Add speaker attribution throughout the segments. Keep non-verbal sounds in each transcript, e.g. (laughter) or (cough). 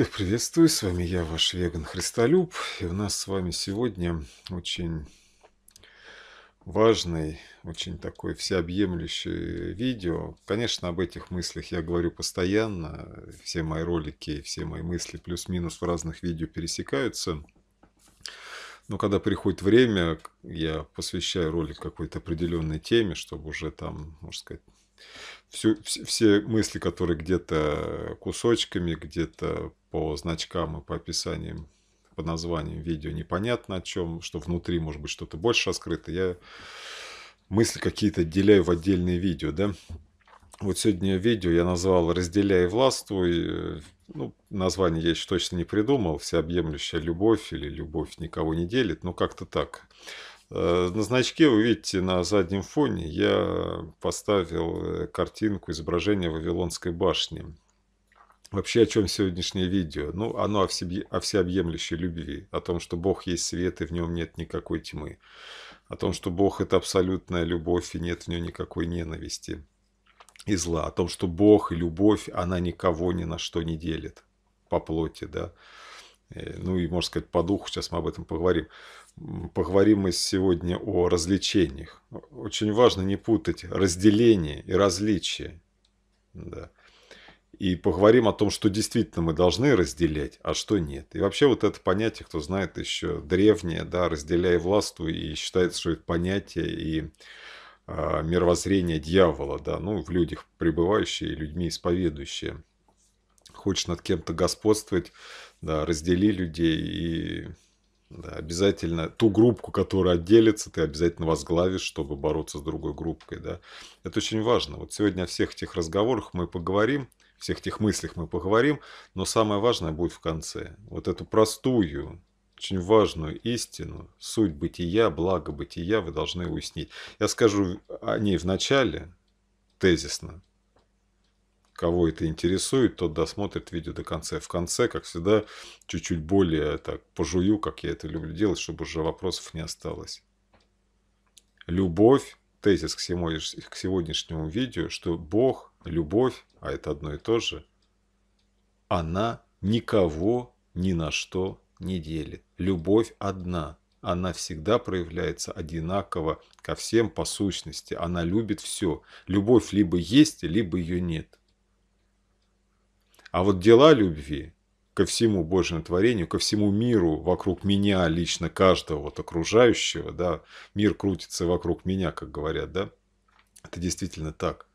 Speaker 1: Всех приветствую, с вами я, ваш веган Христолюб, и у нас с вами сегодня очень важный, очень такой всеобъемлющий видео. Конечно, об этих мыслях я говорю постоянно, все мои ролики, все мои мысли плюс-минус в разных видео пересекаются. Но когда приходит время, я посвящаю ролик какой-то определенной теме, чтобы уже там, можно сказать, всю, все, все мысли, которые где-то кусочками, где-то по значкам и по описаниям, по названиям видео непонятно о чем, что внутри может быть что-то больше раскрыто, я мысли какие-то отделяю в отдельные видео, да. Вот сегодня видео я назвал «Разделяй и властвуй». Ну, название я еще точно не придумал. «Всеобъемлющая любовь» или «Любовь никого не делит». Ну, как-то так. Э, на значке вы видите на заднем фоне я поставил э, картинку изображения Вавилонской башни. Вообще о чем сегодняшнее видео? Ну, оно о, всебе, о всеобъемлющей любви, о том, что Бог есть свет и в нем нет никакой тьмы, о том, что Бог это абсолютная любовь и нет в нем никакой ненависти и зла, о том, что Бог и любовь, она никого ни на что не делит по плоти, да, э, ну и, можно сказать, по духу, сейчас мы об этом поговорим поговорим мы сегодня о развлечениях. Очень важно не путать разделение и различие. Да. И поговорим о том, что действительно мы должны разделять, а что нет. И вообще вот это понятие, кто знает, еще древнее, да, разделяя власть и считается, что это понятие и э, мировоззрение дьявола, да, ну, в людях пребывающие, людьми исповедующие. Хочешь над кем-то господствовать, да, раздели людей и да, обязательно ту группу, которая отделится, ты обязательно возглавишь, чтобы бороться с другой группкой, Да? Это очень важно. Вот сегодня о всех этих разговорах мы поговорим, всех этих мыслях мы поговорим, но самое важное будет в конце. Вот эту простую, очень важную истину, суть бытия, благо бытия вы должны уяснить. Я скажу о ней в начале тезисно, кого это интересует, тот досмотрит видео до конца. В конце, как всегда, чуть-чуть более так пожую, как я это люблю делать, чтобы уже вопросов не осталось. Любовь, тезис к сегодняшнему видео, что Бог, любовь, а это одно и то же, она никого ни на что не делит. Любовь одна – она всегда проявляется одинаково ко всем по сущности. Она любит все. Любовь либо есть, либо ее нет. А вот дела любви ко всему Божьему творению, ко всему миру вокруг меня лично, каждого вот окружающего, да, мир крутится вокруг меня, как говорят, да, это действительно так.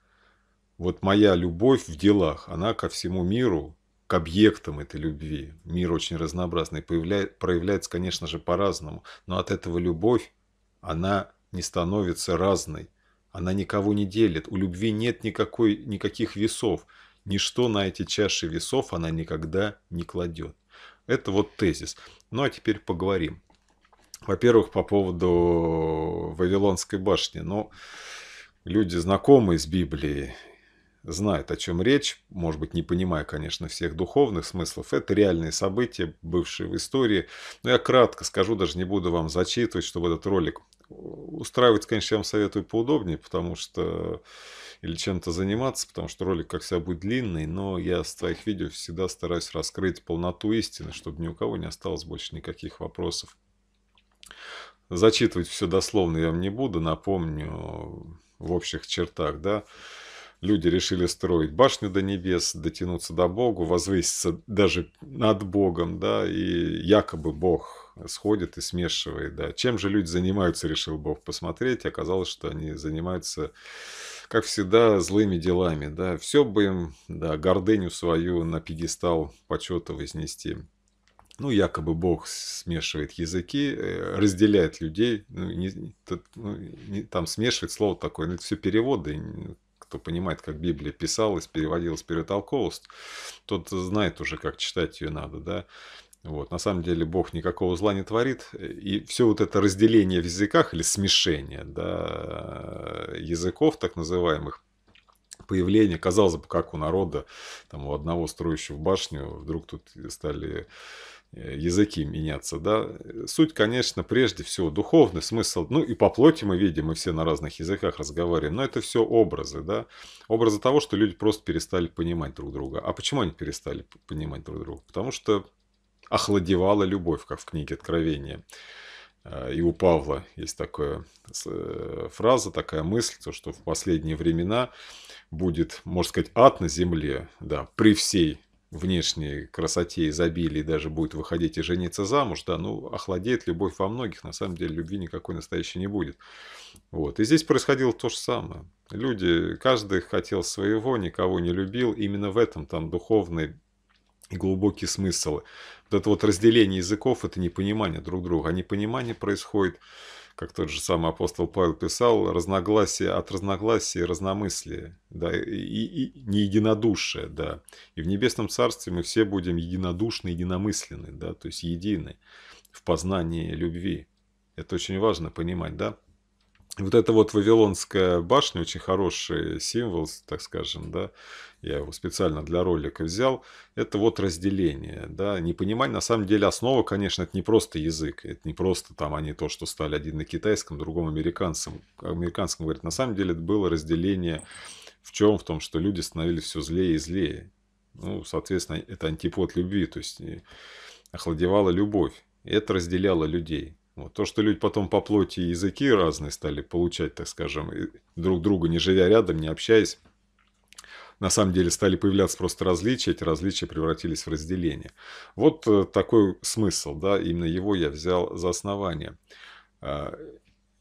Speaker 1: Вот моя любовь в делах, она ко всему миру, к объектам этой любви. Мир очень разнообразный, появляет, проявляется, конечно же, по-разному, но от этого любовь, она не становится разной, она никого не делит, у любви нет никакой, никаких весов – Ничто на эти чаши весов она никогда не кладет. Это вот тезис. Ну а теперь поговорим. Во-первых, по поводу Вавилонской башни. Ну, люди, знакомые с Библией, знают, о чем речь, может быть, не понимая, конечно, всех духовных смыслов. Это реальные события, бывшие в истории. Но я кратко скажу, даже не буду вам зачитывать, чтобы этот ролик э, устраивать, конечно, я вам советую поудобнее, потому что или чем-то заниматься, потому что ролик как всегда будет длинный, но я с твоих видео всегда стараюсь раскрыть полноту истины, чтобы ни у кого не осталось больше никаких вопросов. Зачитывать все дословно я вам не буду, напомню в общих чертах, да. Люди решили строить башню до небес, дотянуться до Богу, возвыситься даже над Богом, да, и якобы Бог сходит и смешивает, да. Чем же люди занимаются, решил Бог посмотреть, оказалось, что они занимаются как всегда, злыми делами. Да, все бы им, да, гордыню свою на пьедестал почета вознести. Ну, якобы Бог смешивает языки, э, разделяет людей. Ну, не, ну, не, там смешивает слово такое, ну, это все переводы, кто понимает, как Библия писалась, переводилась, перетолковалась, тот знает уже, как читать ее надо, да. Вот. На самом деле Бог никакого зла не творит, и все вот это разделение в языках или смешение да, языков так называемых, появление, казалось бы, как у народа, там, у одного строящего башню, вдруг тут стали э, языки меняться, да. Суть, конечно, прежде всего духовный смысл, ну и по плоти мы видим, мы все на разных языках разговариваем, но это все образы, да. Образы того, что люди просто перестали понимать друг друга. А почему они перестали понимать друг друга? Потому что охладевала любовь, как в книге Откровения. Э, и у Павла есть такая э, фраза, такая мысль, то, что в последние времена будет, можно сказать, ад на земле, да, при всей внешней красоте, изобилии даже будет выходить и жениться замуж, да, ну, охладеет любовь во многих, на самом деле любви никакой настоящей не будет. Вот, и здесь происходило то же самое. Люди, каждый хотел своего, никого не любил, именно в этом там духовный и глубокие смыслы. Вот это вот разделение языков – это непонимание друг друга. А непонимание происходит, как тот же самый апостол Павел писал, разногласие от разногласия разномыслие, да, и, и, и не единодушие, да. И в Небесном Царстве мы все будем единодушны, единомысленны, да, то есть едины в познании любви. Это очень важно понимать, да? вот эта вот Вавилонская башня, очень хороший символ, так скажем, да, я его специально для ролика взял, это вот разделение, да, непонимание, на самом деле основа, конечно, это не просто язык, это не просто там они то, что стали один на китайском, другом американцам, американском говорят, на самом деле это было разделение в чем? В том, что люди становились все злее и злее, ну, соответственно, это антипод любви, то есть э, охладевала любовь, и это разделяло людей. Вот. То, что люди потом по плоти и языки разные стали получать, так скажем, друг друга, не живя рядом, не общаясь, на самом деле стали появляться просто различия, эти различия превратились в разделение. Вот э, такой смысл, да, именно его я взял за основание.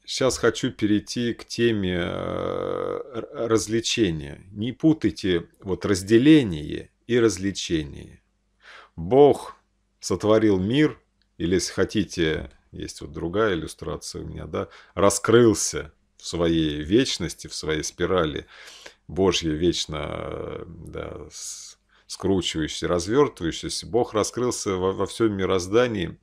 Speaker 1: Сейчас а, хочу перейти к теме э, развлечения. Не путайте вот разделение и развлечение. Бог сотворил мир, или, если хотите, есть вот другая иллюстрация у меня, да, раскрылся в своей вечности, в своей спирали Божьей вечно э, да, скручивающейся, развертывающейся. Бог раскрылся во, во всем мироздании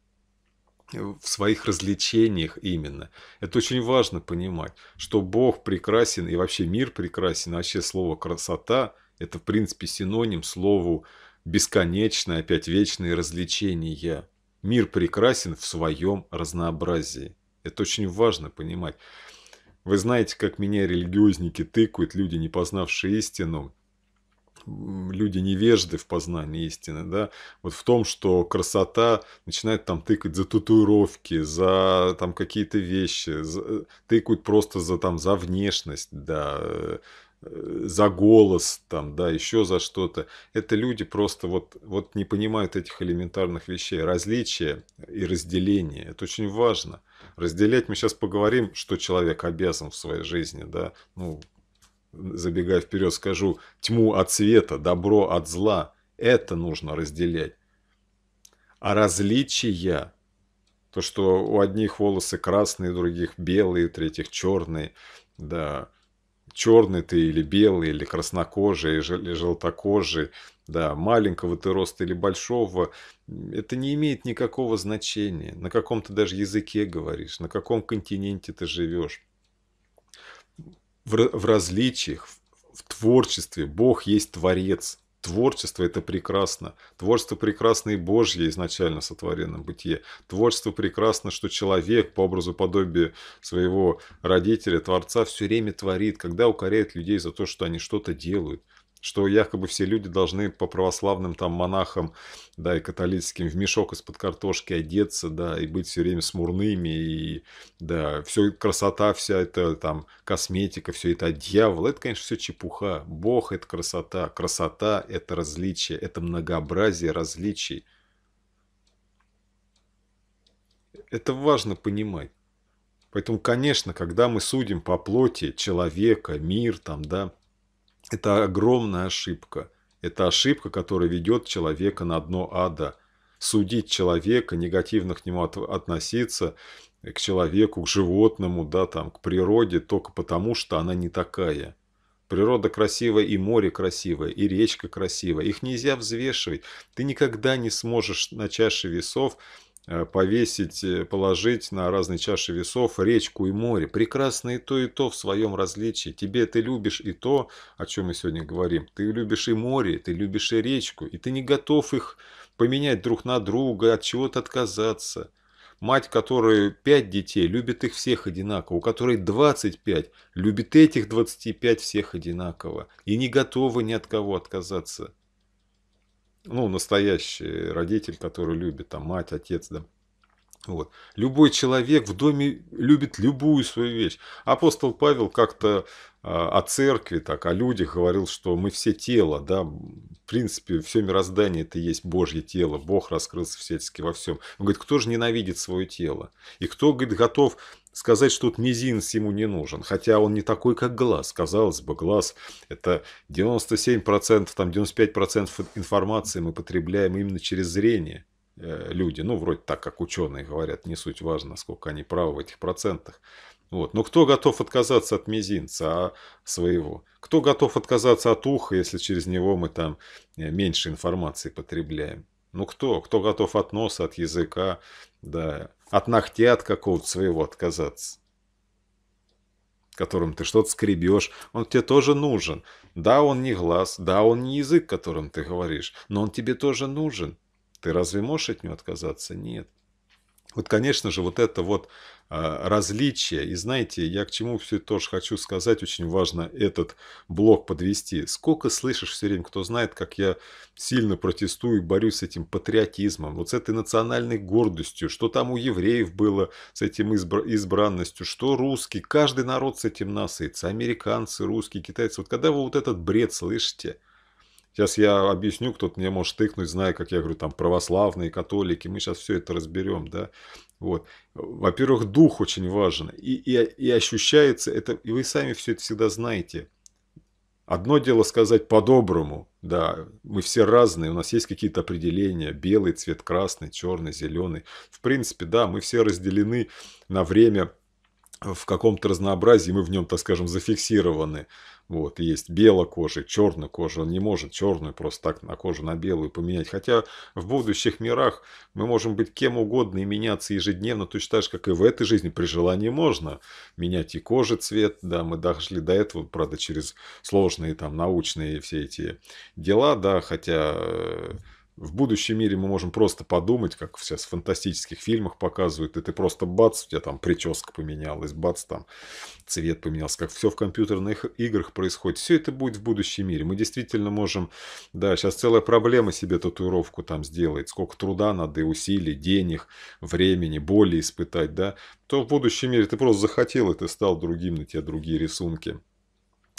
Speaker 1: в своих развлечениях именно. Это очень важно понимать, что Бог прекрасен и вообще мир прекрасен. Вообще слово «красота» – это, в принципе, синоним слову бесконечное, опять вечные развлечения. Мир прекрасен в своем разнообразии. Это очень важно понимать. Вы знаете, как меня религиозники тыкают, люди, не познавшие истину, люди невежды в познании истины, да, вот в том, что красота начинает там тыкать за татуировки, за там какие-то вещи, за, э, тыкают просто за там за внешность, да, э, Э, за голос, там, да, еще за что-то. Это люди просто вот, вот не понимают этих элементарных вещей. Различия и разделение. Это очень важно. Разделять мы сейчас поговорим, что человек обязан в своей жизни, да. Ну, забегая вперед, скажу, тьму от света, добро от зла. Это нужно разделять. А различия, то, что у одних волосы красные, у других белые, у третьих черные, да, черный ты или белый, или краснокожий, или желтокожий, да, маленького ты роста или большого, это не имеет никакого значения, на каком ты даже языке говоришь, на каком континенте ты живешь. В, в различиях, в, в творчестве Бог есть Творец. Творчество – это прекрасно. Творчество прекрасно и Божье изначально сотворенное бытие. Творчество прекрасно, что человек по образу подобию своего родителя, Творца, все время творит, когда укоряет людей за то, что они что-то делают что якобы все люди должны по православным там монахам, да, и католическим в мешок из-под картошки одеться, да, и быть все время смурными, и, да, все красота, вся эта там косметика, все это дьявол, это, конечно, все чепуха. Бог – это красота, красота – это различие, это многообразие различий. Это важно понимать. Поэтому, конечно, когда мы судим по плоти человека, мир там, да, это огромная ошибка. Это ошибка, которая ведет человека на дно ада. Судить человека, негативно к нему от, относиться, к человеку, к животному, да, там, к природе, только потому, что она не такая. Природа красивая, и море красивое, и речка красивая. Их нельзя взвешивать. Ты никогда не сможешь на чаше весов Э, повесить, э, положить на разные чаши весов речку и море. Прекрасно и то, и то в своем различии. Тебе ты любишь и то, о чем мы сегодня говорим. Ты любишь и море, ты любишь и речку, и ты не готов их поменять друг на друга, от чего-то отказаться. Мать, которая 5 детей, любит их всех одинаково, у которой 25, любит этих 25 всех одинаково и не готова ни от кого отказаться ну, настоящий родитель, который любит, там, мать, отец, да. Вот. Любой человек в доме любит любую свою вещь. Апостол Павел как-то а, о церкви, так, о людях говорил, что мы все тело, да, в принципе, все мироздание это есть Божье тело, Бог раскрылся всячески во всем. Он говорит, кто же ненавидит свое тело? И кто, говорит, готов сказать, что тут мизинец ему не нужен, хотя он не такой, как глаз. Казалось бы, глаз – это 97%, там 95% информации мы потребляем именно через зрение э, люди, ну, вроде так, как ученые говорят, не суть важно, сколько они правы в этих процентах. Вот. Но кто готов отказаться от мизинца а, своего? Кто готов отказаться от уха, если через него мы там э, меньше информации потребляем? Ну кто? Кто готов от носа, от языка? Да, от ногтя от какого-то своего отказаться которым ты что-то скребешь, он тебе тоже нужен. Да, он не глаз, да, он не язык, которым ты говоришь, но он тебе тоже нужен. Ты разве можешь от него отказаться? Нет. Вот, конечно же, вот это вот а, различия. И знаете, я к чему все тоже хочу сказать, очень важно этот блок подвести. Сколько слышишь все время, кто знает, как я сильно протестую и борюсь с этим патриотизмом, вот с этой национальной гордостью, что там у евреев было с этим избранностью, что русский, каждый народ с этим насытся, американцы, русские, китайцы. Вот когда вы вот этот бред слышите, Сейчас я объясню, кто-то мне может тыкнуть, зная, как я говорю, там православные, католики, мы сейчас все это разберем, да. Вот. Во-первых, дух очень важен. И, и, и ощущается это, и вы сами все это всегда знаете. Одно дело сказать по-доброму, да, мы все разные, у нас есть какие-то определения, белый цвет, красный, черный, зеленый. В принципе, да, мы все разделены на время в каком-то разнообразии, мы в нем, так скажем, зафиксированы. Вот, есть белая кожа, черная кожа. Он не может черную просто так на кожу, на белую поменять. Хотя в будущих мирах мы можем быть кем угодно и меняться ежедневно, точно так же, как и в этой жизни. При желании можно менять и кожи цвет. Да, мы дошли до этого, правда, через сложные там научные все эти дела, да, хотя э, в будущем мире мы можем просто подумать, как все в фантастических фильмах показывают, и ты просто бац, у тебя там прическа поменялась, бац, там цвет поменялся, как все в компьютерных играх происходит. Все это будет в будущем мире. Мы действительно можем, да, сейчас целая проблема себе татуировку там сделать, сколько труда надо и усилий, денег, времени, боли испытать, да, то в будущем мире ты просто захотел, и ты стал другим, на тебя другие рисунки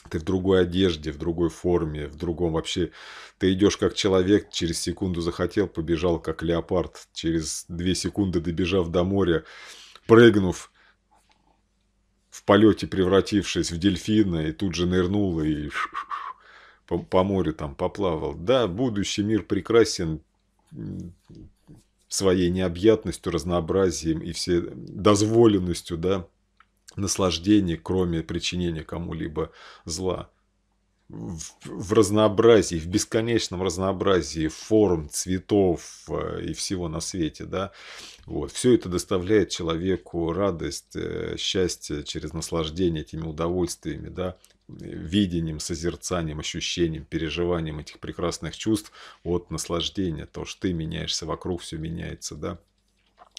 Speaker 1: ты в другой одежде, в другой форме, в другом вообще. Ты идешь как человек, через секунду захотел, побежал как леопард, через две секунды добежав до моря, прыгнув, в полете превратившись в дельфина, и тут же нырнул и (laughs) по, по морю там поплавал. Да, будущий мир прекрасен своей необъятностью, разнообразием и все дозволенностью, да, наслаждение, кроме причинения кому-либо зла. В, в разнообразии, в бесконечном разнообразии форм, цветов э, и всего на свете, да, вот, все это доставляет человеку радость, э, счастье через наслаждение этими удовольствиями, да, видением, созерцанием, ощущением, переживанием этих прекрасных чувств от наслаждения, то, что ты меняешься, вокруг все меняется, да,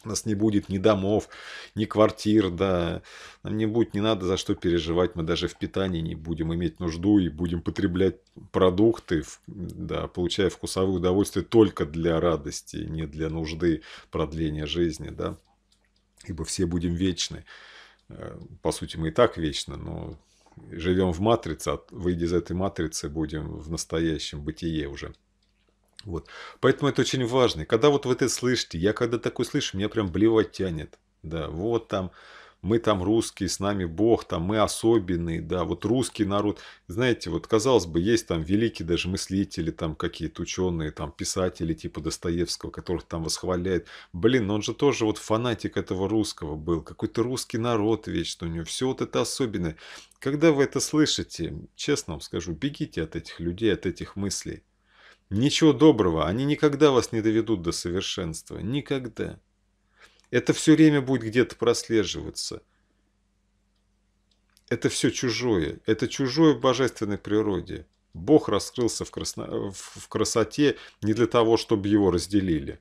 Speaker 1: у нас не будет ни домов, ни квартир, да. Нам не будет, не надо за что переживать. Мы даже в питании не будем иметь нужду и будем потреблять продукты, да, получая вкусовое удовольствие только для радости, не для нужды продления жизни, да. Ибо все будем вечны. Э, по сути, мы и так вечны, но живем в матрице, а выйдя из этой матрицы, будем в настоящем бытие уже. Вот. Поэтому это очень важно. когда вот вы это слышите, я когда такой слышу, меня прям блево тянет. Да, вот там, мы там русские, с нами Бог, там мы особенные, да, вот русский народ. Знаете, вот казалось бы, есть там великие даже мыслители, там какие-то ученые, там писатели типа Достоевского, которых там восхваляют. Блин, он же тоже вот фанатик этого русского был, какой-то русский народ вечно у него, все вот это особенное. Когда вы это слышите, честно вам скажу, бегите от этих людей, от этих мыслей. Ничего доброго, они никогда вас не доведут до совершенства. Никогда. Это все время будет где-то прослеживаться. Это все чужое. Это чужое в божественной природе. Бог раскрылся в, красно... в красоте не для того, чтобы его разделили,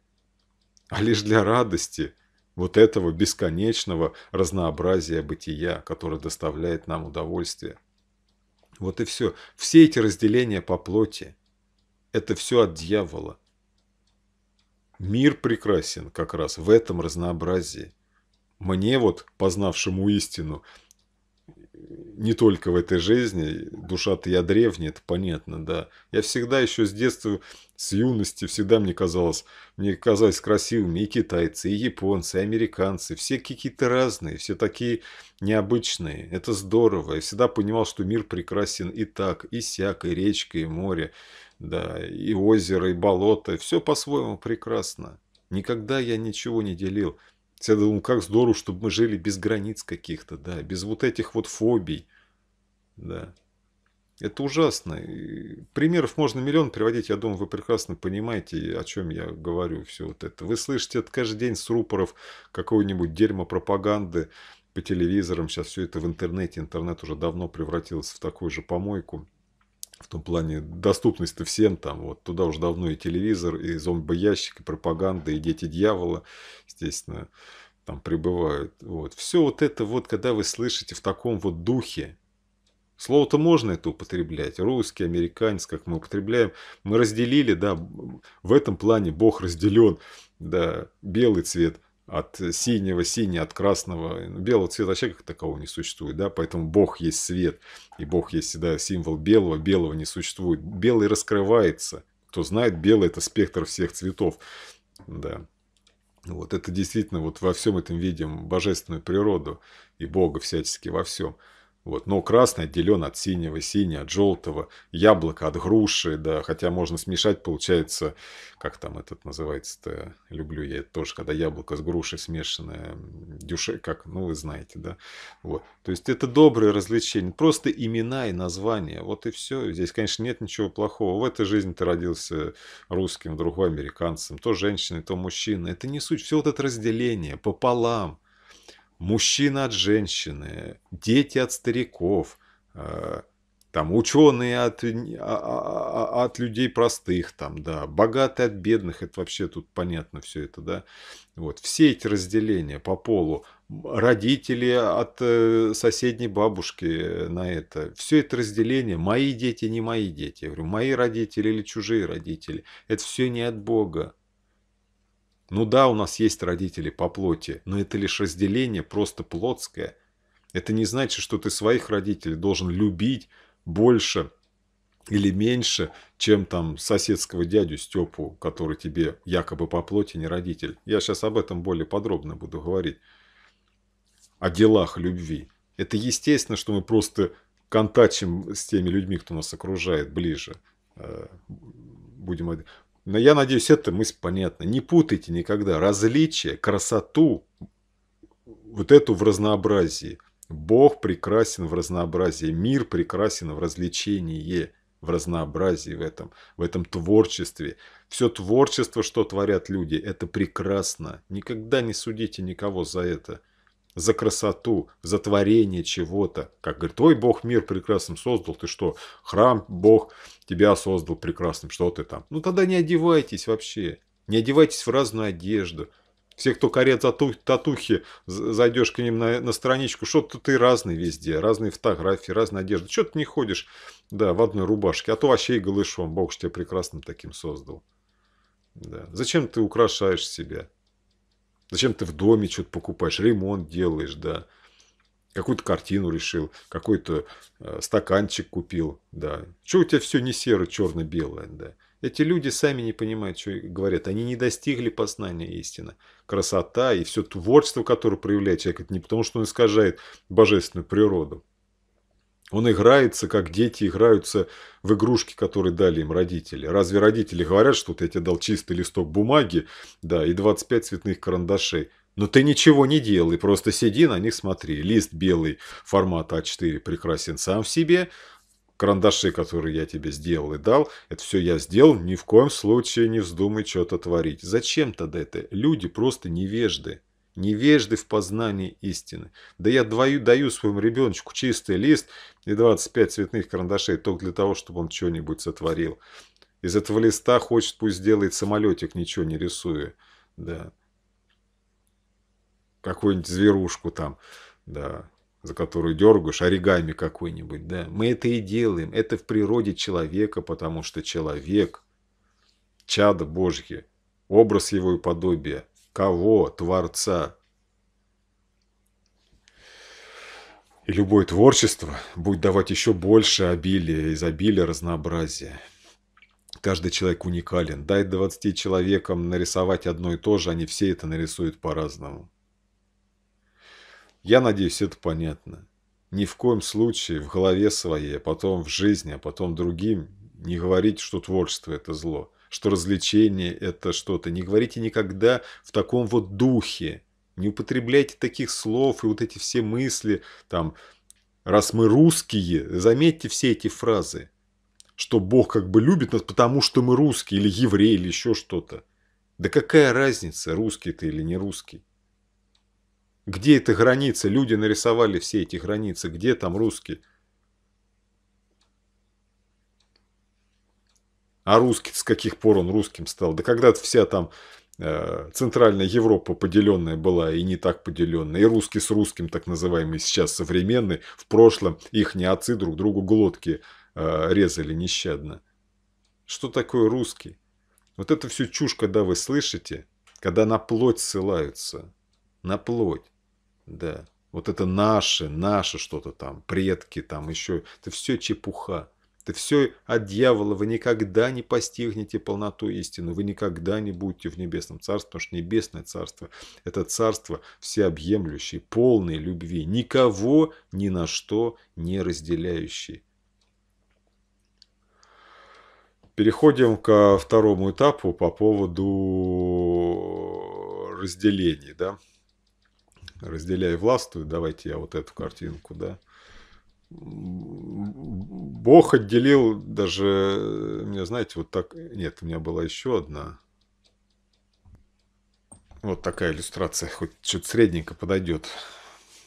Speaker 1: а лишь для радости вот этого бесконечного разнообразия бытия, которое доставляет нам удовольствие. Вот и все. Все эти разделения по плоти – это все от дьявола. Мир прекрасен как раз в этом разнообразии. Мне вот, познавшему истину, не только в этой жизни, душа-то я древняя, это понятно, да. Я всегда еще с детства, с юности, всегда мне казалось, мне казались красивыми и китайцы, и японцы, и американцы. Все какие-то разные, все такие необычные. Это здорово. Я всегда понимал, что мир прекрасен и так, и сяк, и речка, и море. Да, и озеро, и болото, все по-своему прекрасно. Никогда я ничего не делил. Я думал, как здорово, чтобы мы жили без границ каких-то, да, без вот этих вот фобий. Да. Это ужасно. И примеров можно миллион приводить, я думаю, вы прекрасно понимаете, о чем я говорю, все вот это. Вы слышите это каждый день с рупоров какого-нибудь дерьма пропаганды по телевизорам, сейчас все это в интернете, интернет уже давно превратился в такую же помойку. В том плане доступность-то всем там. Вот туда уже давно и телевизор, и зомбоящик, и пропаганда, и дети дьявола, естественно, там прибывают Вот. Все вот это вот, когда вы слышите в таком вот духе, Слово-то можно это употреблять. Русский, американец, как мы употребляем. Мы разделили, да, в этом плане Бог разделен, да, белый цвет от синего, синий, от красного. Белого цвета вообще как такового не существует, да, поэтому Бог есть свет, и Бог есть всегда символ белого, белого не существует. Белый раскрывается. Кто знает, белый – это спектр всех цветов, да. Вот это действительно, вот во всем этом видим божественную природу и Бога всячески во всем. Вот. Но красный отделен от синего, синий от желтого, яблоко от груши, да, хотя можно смешать, получается, как там этот называется-то, люблю я это тоже, когда яблоко с грушей смешанное, дюше, как, ну вы знаете, да, вот. То есть это доброе развлечение, просто имена и названия, вот и все. Здесь, конечно, нет ничего плохого. В этой жизни ты родился русским, другой американцем, то женщина, то мужчина, Это не суть, все вот это разделение пополам, мужчины от женщины, дети от стариков, э, там ученые от, э, а, а, а, от людей простых, там, да, богатые от бедных, это вообще тут понятно все это, да. Вот, все эти разделения по полу, родители от э, соседней бабушки на это, все это разделение, мои дети, не мои дети, я говорю, мои родители или чужие родители, это все не от Бога, ну да, у нас есть родители по плоти, но это лишь разделение, просто плотское. Это не значит, что ты своих родителей должен любить больше или меньше, чем там соседского дядю Степу, который тебе якобы по плоти не родитель. Я сейчас об этом более подробно буду говорить. О делах любви. Это естественно, что мы просто контачим с теми людьми, кто нас окружает ближе. Э, будем но я надеюсь, эта мысль понятна. Не путайте никогда различия красоту, вот эту в разнообразии. Бог прекрасен в разнообразии, мир прекрасен в развлечении, в разнообразии в этом, в этом творчестве. Все творчество, что творят люди, это прекрасно. Никогда не судите никого за это за красоту, за творение чего-то. Как говорит, твой Бог мир прекрасным создал, ты что, храм Бог тебя создал прекрасным, что ты там. Ну тогда не одевайтесь вообще, не одевайтесь в разную одежду. Все, кто корят татухи, зайдешь к ним на, на страничку, что-то ты разный везде, разные фотографии, разная одежда. Что ты не ходишь, да, в одной рубашке, а то вообще и голышом, Бог тебя прекрасным таким создал. Да. Зачем ты украшаешь себя? Зачем ты в доме что-то покупаешь, ремонт делаешь, да. Какую-то картину решил, какой-то э, стаканчик купил, да. Что у тебя все не серо, черно-белое, да. Эти люди сами не понимают, что говорят. Они не достигли познания истины. Красота и все творчество, которое проявляет человек, это не потому, что он искажает божественную природу. Он играется, как дети играются в игрушки, которые дали им родители. Разве родители говорят, что ты, я тебе дал чистый листок бумаги, да, и 25 цветных карандашей? Но ты ничего не делал и просто сиди на них смотри. Лист белый формата А4 прекрасен сам в себе. Карандаши, которые я тебе сделал и дал, это все я сделал. Ни в коем случае не вздумай что-то творить. Зачем тогда это? Люди просто невежды невежды в познании истины. Да я двою даю своему ребеночку чистый лист и 25 цветных карандашей только для того, чтобы он что-нибудь сотворил. Из этого листа хочет, пусть сделает самолетик, ничего не рисуя. Да. Какую-нибудь зверушку там, да, за которую дергаешь, оригами какой-нибудь, да. Мы это и делаем. Это в природе человека, потому что человек – чадо Божье, образ его и подобие – кого? Творца. И любое творчество будет давать еще больше обилия, изобилия, разнообразия. Каждый человек уникален. Дай 20 человекам нарисовать одно и то же, они все это нарисуют по-разному. Я надеюсь, это понятно. Ни в коем случае в голове своей, а потом в жизни, а потом другим не говорить, что творчество – это зло что развлечение – это что-то. Не говорите никогда в таком вот духе. Не употребляйте таких слов и вот эти все мысли, там, раз мы русские, заметьте все эти фразы, что Бог как бы любит нас, потому что мы русские, или евреи, или еще что-то. Да какая разница, русский ты или не русский? Где эта граница? Люди нарисовали все эти границы. Где там русский? А русский, с каких пор он русским стал? Да когда-то вся там э, Центральная Европа поделенная была и не так поделенная. И русский с русским, так называемый сейчас современный, в прошлом их не отцы друг другу глотки э, резали нещадно. Что такое русский? Вот это всю чушь, когда вы слышите, когда на плоть ссылаются. На плоть, да. Вот это наше, наше что-то там, предки там еще. Это все чепуха. Это все от дьявола. Вы никогда не постигнете полноту истины. Вы никогда не будете в небесном царстве, потому что небесное царство – это царство всеобъемлющее, полное любви, никого ни на что не разделяющее. Переходим ко второму этапу по поводу разделений. Да? Разделяй властвуй, давайте я вот эту картинку, да. Бог отделил даже, э, меня знаете, вот так, нет, у меня была еще одна. Вот такая иллюстрация, хоть что-то средненько подойдет.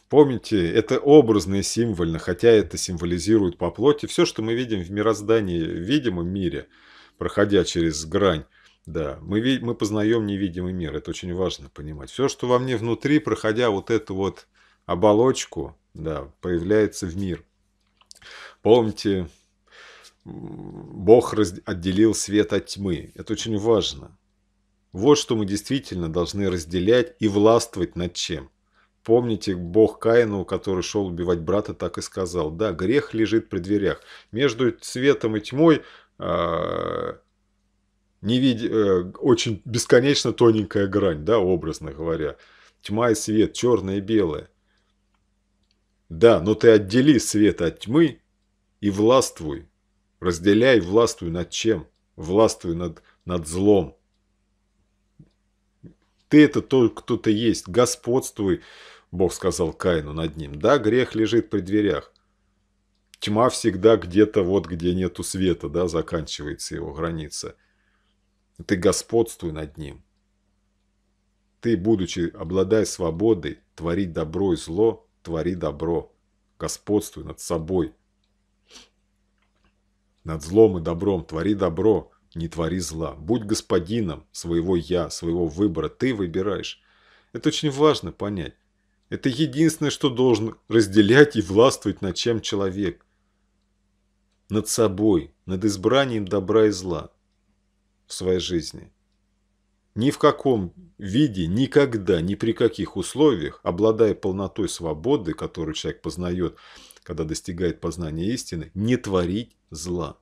Speaker 1: Помните, это образно и символьно, хотя это символизирует по плоти все, что мы видим в мироздании, в видимом мире, проходя через грань. Да, мы, мы познаем невидимый мир, это очень важно понимать. Все, что во мне внутри, проходя вот эту вот оболочку, да, появляется в мир – Помните, Бог раз отделил свет от тьмы. Это очень важно. Вот что мы действительно должны разделять и властвовать над чем. Помните, Бог Каину, который шел убивать брата, так и сказал. Да, грех лежит при дверях. Между светом и тьмой э, не вид... э, очень бесконечно тоненькая грань, да, образно говоря. Тьма и свет, черное и белое. Да, но ты отдели свет от тьмы, и властвуй. Разделяй, властвуй над чем? Властвуй над, над злом. Ты это тот, кто то есть. Господствуй, Бог сказал Каину над ним. Да, грех лежит при дверях. Тьма всегда где-то вот, где нету света, да, заканчивается его граница. Ты господствуй над ним. Ты, будучи, обладая свободой, твори добро и зло, твори добро. Господствуй над собой, над злом и добром твори добро, не твори зла. Будь господином своего «я», своего выбора. Ты выбираешь. Это очень важно понять. Это единственное, что должен разделять и властвовать над чем человек. Над собой, над избранием добра и зла в своей жизни. Ни в каком виде, никогда, ни при каких условиях, обладая полнотой свободы, которую человек познает, когда достигает познания истины, не творить зла.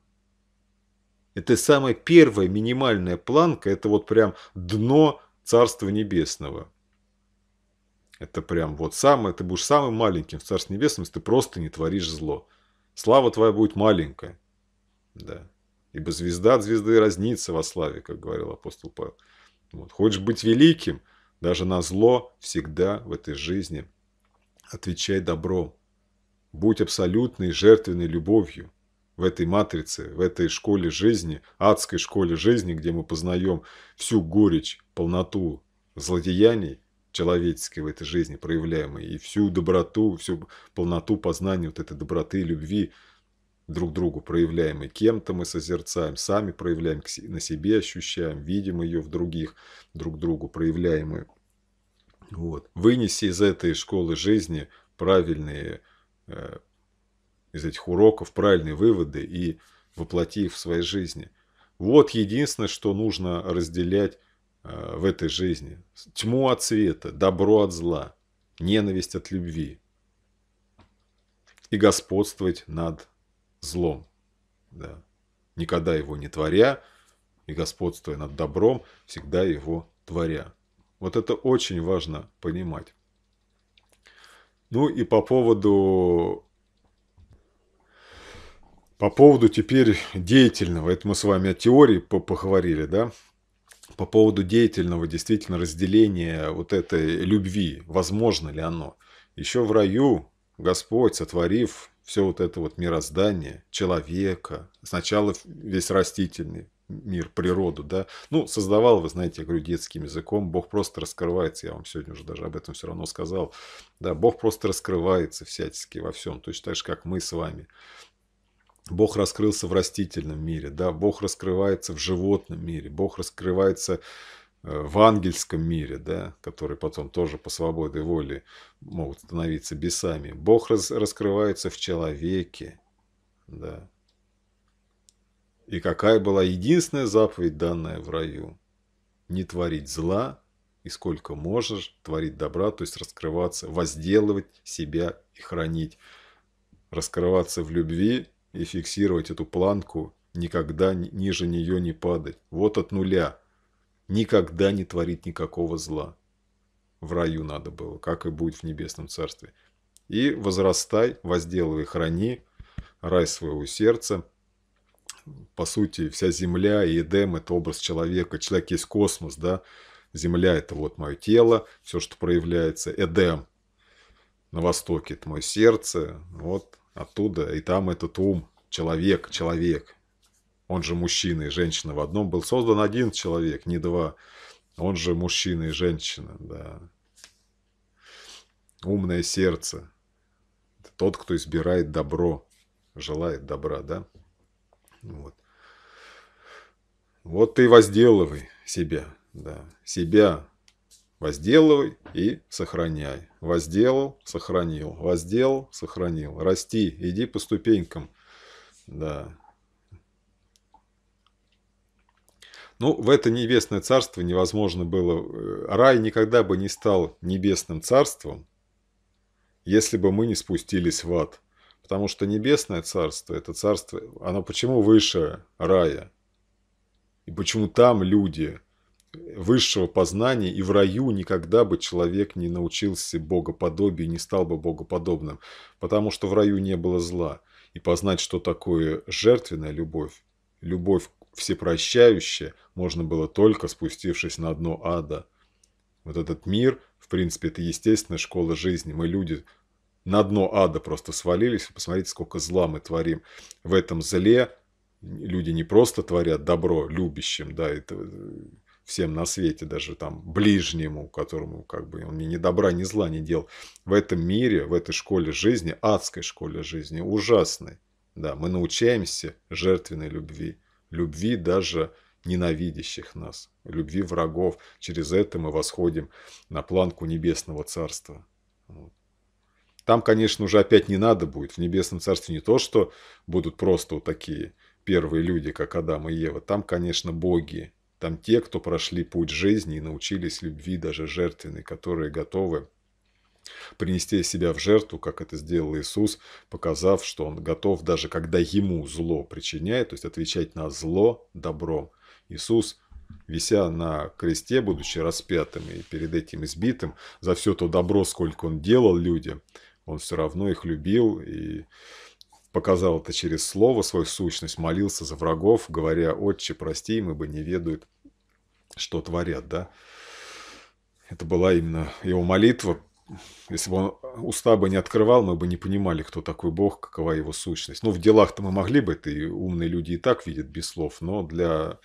Speaker 1: Это самая первая минимальная планка, это вот прям дно Царства Небесного. Это прям вот самое, ты будешь самым маленьким в Царстве Небесном, если ты просто не творишь зло. Слава твоя будет маленькая. Да. Ибо звезда от звезды разнится во славе, как говорил апостол Павел. Вот. Хочешь быть великим, даже на зло всегда в этой жизни отвечай добром. Будь абсолютной жертвенной любовью. В этой матрице, в этой школе жизни, адской школе жизни, где мы познаем всю горечь, полноту злодеяний человеческих в этой жизни проявляемой, и всю доброту, всю полноту познания вот этой доброты и любви друг другу проявляемой. Кем-то мы созерцаем, сами проявляем, на себе ощущаем, видим ее в других, друг другу проявляемую. Вот. Вынеси из этой школы жизни правильные Э, из этих уроков правильные выводы и воплоти их в своей жизни. Вот единственное, что нужно разделять э, в этой жизни. Тьму от света, добро от зла, ненависть от любви. И господствовать над злом. Да. Никогда его не творя, и господствуя над добром, всегда его творя. Вот это очень важно понимать. Ну и по поводу... По поводу теперь деятельного, это мы с вами о теории поговорили, да? По поводу деятельного действительно разделения вот этой любви, возможно ли оно? Еще в раю Господь, сотворив все вот это вот мироздание человека, сначала весь растительный, мир, природу, да. Ну, создавал, вы знаете, я говорю детским языком, Бог просто раскрывается, я вам сегодня уже даже об этом все равно сказал, да, Бог просто раскрывается всячески во всем, точно так же, как мы с вами. Бог раскрылся в растительном мире, да, Бог раскрывается в животном мире, Бог раскрывается э, в ангельском мире, да, которые потом тоже по свободе воли могут становиться бесами. Бог раз, раскрывается в человеке, да, и какая была единственная заповедь, данная в раю? Не творить зла и сколько можешь творить добра, то есть раскрываться, возделывать себя и хранить. Раскрываться в любви и фиксировать эту планку, никогда ниже нее не падать. Вот от нуля. Никогда не творить никакого зла. В раю надо было, как и будет в небесном царстве. И возрастай, возделывай, храни рай своего сердца – по сути, вся Земля и Эдем – это образ человека. Человек есть космос, да? Земля – это вот мое тело, все, что проявляется. Эдем на востоке – это мое сердце. Вот оттуда. И там этот ум. Человек, человек. Он же мужчина и женщина в одном. Был создан один человек, не два. Он же мужчина и женщина, да. Умное сердце – тот, кто избирает добро, желает добра, да? Ну вот. Вот ты возделывай себя, да, себя возделывай и сохраняй. Возделал, сохранил, возделал, сохранил. Расти, иди по ступенькам, да. Ну, в это небесное царство невозможно было. Э, рай никогда бы не стал небесным царством, если бы мы не спустились в ад. Потому что небесное царство, это царство, оно почему выше рая? И почему там люди высшего познания, и в раю никогда бы человек не научился богоподобию, не стал бы богоподобным, потому что в раю не было зла. И познать, что такое жертвенная любовь, любовь всепрощающая, можно было только спустившись на дно ада. Вот этот мир, в принципе, это естественная школа жизни. Мы люди на дно ада просто свалились. Посмотрите, сколько зла мы творим в этом зле. Люди не просто творят добро любящим, да, это всем на свете, даже там ближнему, которому как бы он ни добра, ни зла не делал. В этом мире, в этой школе жизни, адской школе жизни, ужасной. Да, мы научаемся жертвенной любви, любви даже ненавидящих нас, любви врагов. Через это мы восходим на планку небесного царства. Вот. Там, конечно, уже опять не надо будет. В Небесном Царстве не то, что будут просто вот такие первые люди, как Адам и Ева. Там, конечно, боги. Там те, кто прошли путь жизни и научились любви даже жертвенной, которые готовы принести себя в жертву, как это сделал Иисус, показав, что Он готов даже когда Ему зло причиняет, то есть отвечать на зло добром. Иисус, вися на кресте, будучи распятым и перед этим избитым, за все то добро, сколько Он делал людям – он все равно их любил и показал это через слово, свою сущность, молился за врагов, говоря, «Отче, прости им, ибо не ведают, что творят». Да? Это была именно его молитва. Если бы он уста бы не открывал, мы бы не понимали, кто такой Бог, какова его сущность. Ну, в делах-то мы могли бы, это и умные люди и так видят без слов, но для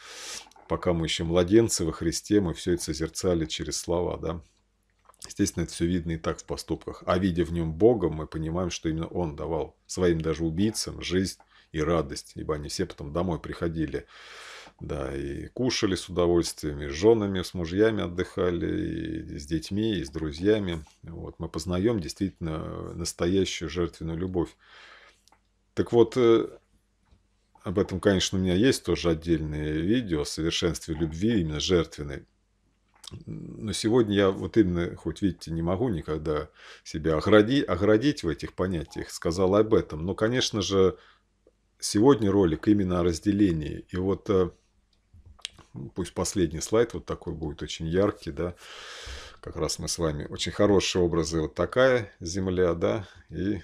Speaker 1: пока мы еще младенцы во Христе, мы все это созерцали через слова, да. Естественно, это все видно и так в поступках. А видя в нем Бога, мы понимаем, что именно он давал своим даже убийцам жизнь и радость, ибо они все потом домой приходили. Да, и кушали с удовольствием, и с женами, с мужьями отдыхали, и с детьми, и с друзьями. Вот, мы познаем действительно э, настоящую жертвенную любовь. Так вот, э, об этом, конечно, у меня есть тоже отдельное видео о совершенстве любви, именно жертвенной но сегодня я вот именно, хоть видите, не могу никогда себя оградить, оградить в этих понятиях, сказал об этом. Но, конечно же, сегодня ролик именно о разделении. И вот э, пусть последний слайд вот такой будет очень яркий, да, как раз мы с вами, очень хорошие образы, вот такая земля, да, и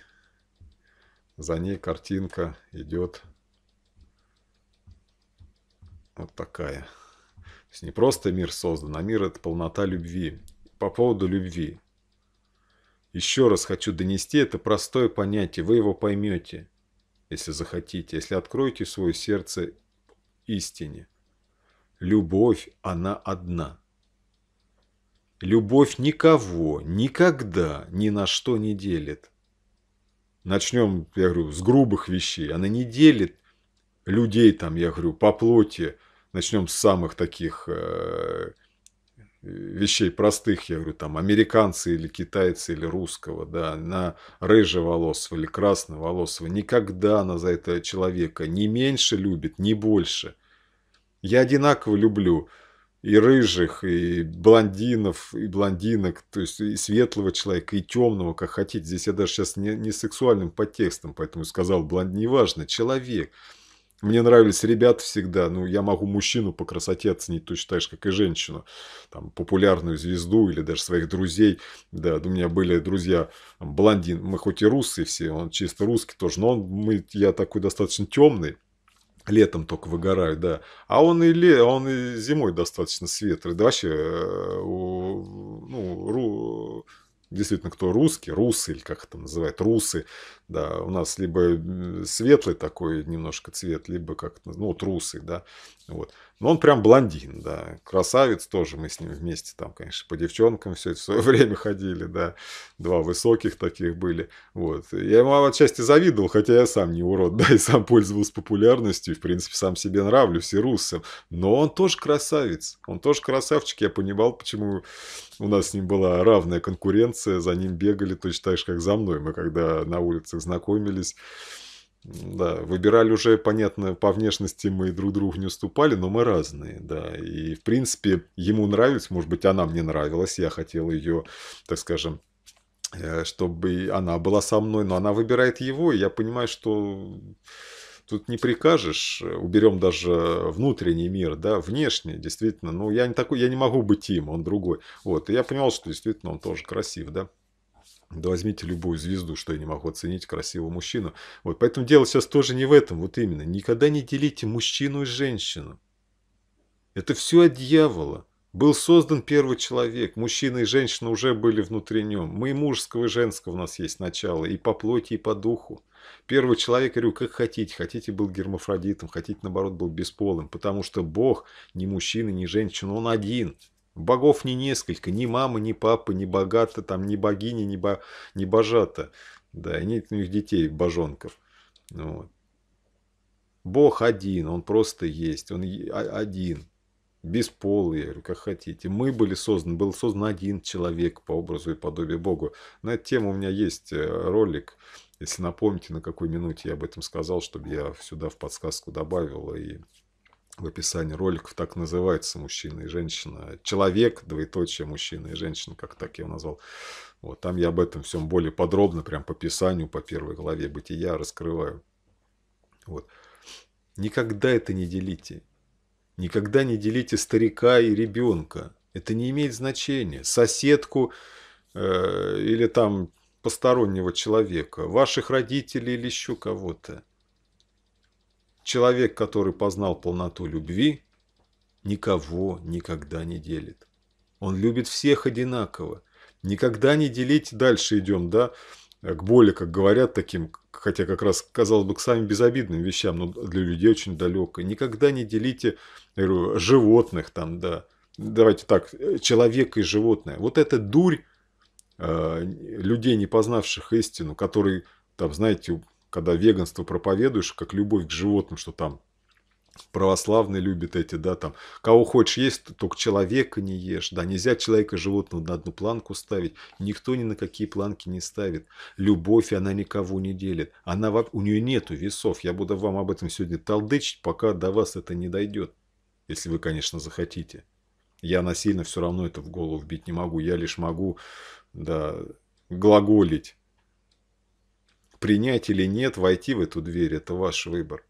Speaker 1: за ней картинка идет вот такая есть не просто мир создан, а мир – это полнота любви. По поводу любви. Еще раз хочу донести это простое понятие, вы его поймете, если захотите, если откроете свое сердце истине. Любовь, она одна. Любовь никого, никогда, ни на что не делит. Начнем, я говорю, с грубых вещей. Она не делит людей там, я говорю, по плоти, начнем с самых таких э, вещей простых, я говорю, там, американцы или китайцы или русского, да, на рыжеволосого или красноволосого, никогда она за этого человека не меньше любит, не больше. Я одинаково люблю и рыжих, и блондинов, и блондинок, то есть и светлого человека, и темного, как хотите. Здесь я даже сейчас не, не сексуальным подтекстом, поэтому сказал блонд, неважно, человек – мне нравились ребята всегда. Ну, я могу мужчину по красоте оценить точно так же, как и женщину. Там, популярную звезду или даже своих друзей. Да, у меня были друзья, там, блондин. Мы хоть и русские все, он чисто русский тоже. Но он, мы, я такой достаточно темный. Летом только выгораю, да. А он и, ле, он и зимой достаточно светлый. Да вообще, э, ну, действительно, кто русский, русы, или как это называют, русы, да, у нас либо светлый такой немножко цвет, либо как, ну, вот русы, да, вот. Но ну, он прям блондин, да. Красавец тоже, мы с ним вместе там, конечно, по девчонкам все это в свое (laughs) время ходили, да. Два высоких таких были. Вот. Я ему отчасти завидовал, хотя я сам не урод, (laughs) да, и сам пользовался популярностью, и, в принципе, сам себе нравлюсь и русым. Но он тоже красавец, он тоже красавчик. Я понимал, почему у нас с ним была равная конкуренция, за ним бегали точно так же, как за мной. Мы когда на улицах знакомились, да, выбирали уже, понятно, по внешности мы друг другу не уступали, но мы разные, да. И, в принципе, ему нравилось, может быть, она мне нравилась, я хотел ее, так скажем, э, чтобы она была со мной, но она выбирает его, и я понимаю, что тут не прикажешь, уберем даже внутренний мир, да, внешний, действительно, ну, я не такой, я не могу быть им, он другой, вот, и я понимал, что действительно он тоже красив, да. Да возьмите любую звезду, что я не могу оценить красивого мужчину. Вот, поэтому дело сейчас тоже не в этом, вот именно. Никогда не делите мужчину и женщину. Это все от дьявола. Был создан первый человек, мужчина и женщина уже были внутри нем. Мы и мужского, и женского у нас есть начало, и по плоти, и по духу. Первый человек, говорю, как хотите, хотите был гермафродитом, хотите наоборот был бесполым, потому что Бог не мужчина, не женщина, он один. Богов не несколько, ни мама, ни папа, ни богата, там, ни богини, ни, бо... ни божата. Да, и нет у них детей, божонков. Ну вот. Бог один, он просто есть, он один. Без пола, я говорю, как хотите. Мы были созданы, был создан один человек по образу и подобию Богу. На эту тему у меня есть э, ролик. Если напомните, на какой минуте я об этом сказал, чтобы я сюда в подсказку добавил и в описании роликов так называется «Мужчина и женщина». Человек, двоеточие, мужчина и женщина, как так я его назвал. Вот, там я об этом всем более подробно, прям по писанию, по первой главе бытия раскрываю. Вот. Никогда это не делите. Никогда не делите старика и ребенка. Это не имеет значения. Соседку э, или там постороннего человека, ваших родителей или еще кого-то. Человек, который познал полноту любви, никого никогда не делит. Он любит всех одинаково. Никогда не делите. дальше идем, да, к боли, как говорят таким, хотя как раз, казалось бы, к самым безобидным вещам, но для людей очень далеко. Никогда не делите говорю, животных там, да. Давайте так, человек и животное. Вот эта дурь э, людей, не познавших истину, который, там, знаете, когда веганство проповедуешь, как любовь к животным, что там православные любят эти, да, там, кого хочешь есть, только человека не ешь, да, нельзя человека и животного на одну планку ставить, никто ни на какие планки не ставит, любовь, она никого не делит, она, у нее нету весов, я буду вам об этом сегодня толдычить, пока до вас это не дойдет, если вы, конечно, захотите. Я насильно все равно это в голову бить не могу, я лишь могу, да, глаголить принять или нет, войти в эту дверь – это ваш выбор.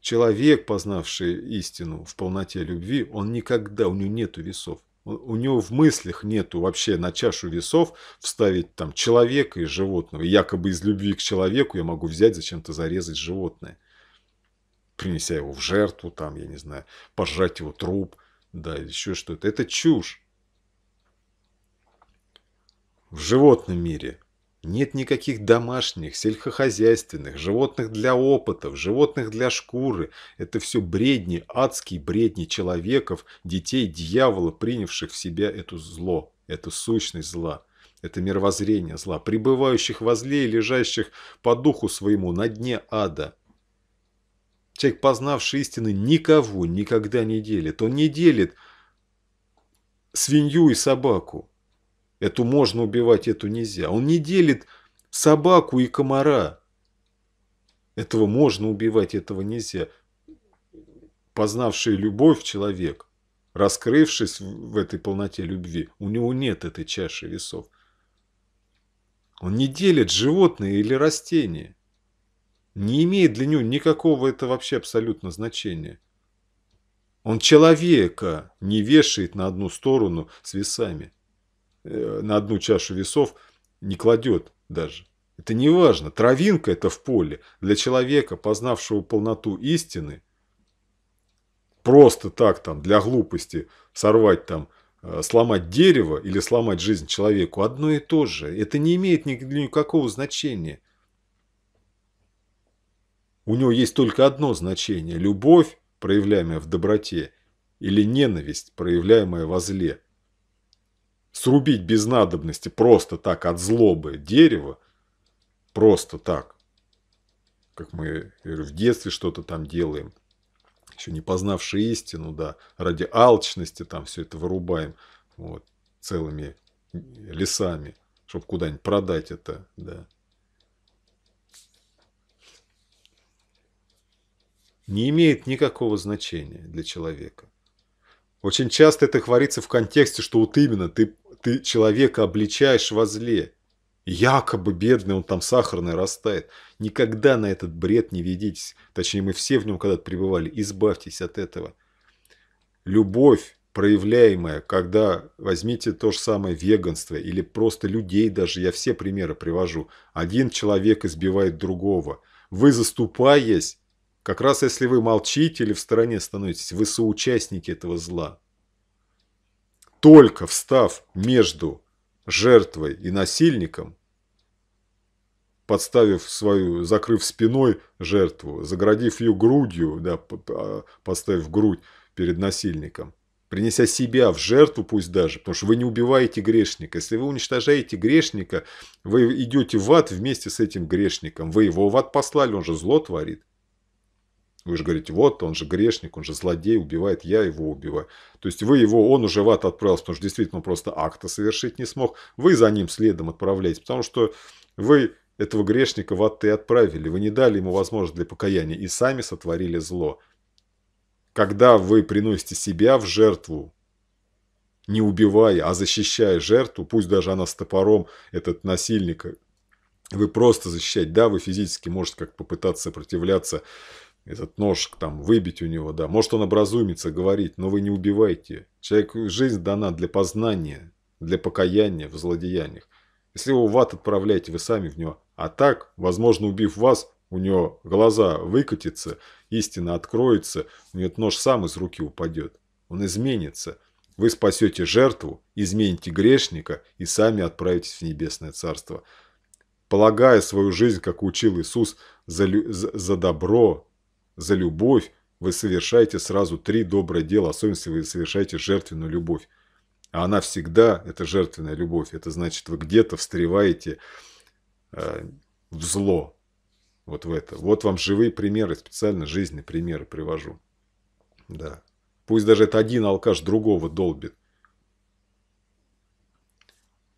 Speaker 1: Человек, познавший истину в полноте любви, он никогда, у него нету весов. У него в мыслях нету вообще на чашу весов вставить там человека и животного. якобы из любви к человеку я могу взять, зачем-то зарезать животное. Принеся его в жертву, там, я не знаю, пожрать его труп, да, еще что-то. Это чушь. В животном мире нет никаких домашних, сельскохозяйственных, животных для опытов, животных для шкуры. Это все бредни, адские бредни человеков, детей дьявола, принявших в себя это зло, эту сущность зла. Это мировоззрение зла, пребывающих возле и лежащих по духу своему на дне ада. Человек, познавший истины, никого никогда не делит. Он не делит свинью и собаку. Эту можно убивать, эту нельзя. Он не делит собаку и комара. Этого можно убивать, этого нельзя. Познавший любовь человек, раскрывшись в этой полноте любви, у него нет этой чаши весов. Он не делит животные или растения. Не имеет для него никакого это вообще абсолютно значения. Он человека не вешает на одну сторону с весами. Э, на одну чашу весов не кладет даже. Это не важно. Травинка это в поле. Для человека, познавшего полноту истины, просто так там для глупости сорвать там, э, сломать дерево или сломать жизнь человеку, одно и то же. Это не имеет никакого значения. У него есть только одно значение – любовь, проявляемая в доброте, или ненависть, проявляемая во зле – Срубить без надобности просто так от злобы дерево, просто так, как мы говорю, в детстве что-то там делаем, еще не познавшие истину, да, ради алчности там все это вырубаем вот, целыми лесами, чтобы куда-нибудь продать это, да. Не имеет никакого значения для человека. Очень часто это хворится в контексте, что вот именно ты, ты человека обличаешь во зле. Якобы бедный, он там сахарный растает. Никогда на этот бред не ведитесь. Точнее, мы все в нем когда-то пребывали. Избавьтесь от этого. Любовь проявляемая, когда возьмите то же самое веганство или просто людей даже, я все примеры привожу, один человек избивает другого. Вы заступаясь, как раз если вы молчите или в стороне становитесь, вы соучастники этого зла. Только встав между жертвой и насильником, подставив свою, закрыв спиной жертву, заградив ее грудью, да, а, поставив грудь перед насильником, принеся себя в жертву пусть даже, потому что вы не убиваете грешника. Если вы уничтожаете грешника, вы идете в ад вместе с этим грешником. Вы его в ад послали, он же зло творит. Вы же говорите, вот он же грешник, он же злодей, убивает, я его убиваю. То есть вы его, он уже в ад отправился, потому что действительно он просто акта совершить не смог. Вы за ним следом отправляете, потому что вы этого грешника в ад и отправили. Вы не дали ему возможность для покаяния и сами сотворили зло. Когда вы приносите себя в жертву, не убивая, а защищая жертву, пусть даже она с топором, этот насильник, вы просто защищаете. Да, вы физически можете как попытаться сопротивляться, этот нож там выбить у него, да. Может, он образумится, говорить но вы не убивайте. человек жизнь дана для познания, для покаяния в злодеяниях. Если его в ад отправляете, вы сами в него. А так, возможно, убив вас, у него глаза выкатятся, истина откроется, у него нож сам из руки упадет. Он изменится. Вы спасете жертву, измените грешника и сами отправитесь в небесное царство. Полагая свою жизнь, как учил Иисус, за, за добро, за любовь вы совершаете сразу три добрые дела, особенно если вы совершаете жертвенную любовь. А она всегда, это жертвенная любовь, это значит, вы где-то встреваете э, в зло, вот в это. Вот вам живые примеры, специально жизненные примеры привожу. Да. Пусть даже это один алкаш другого долбит.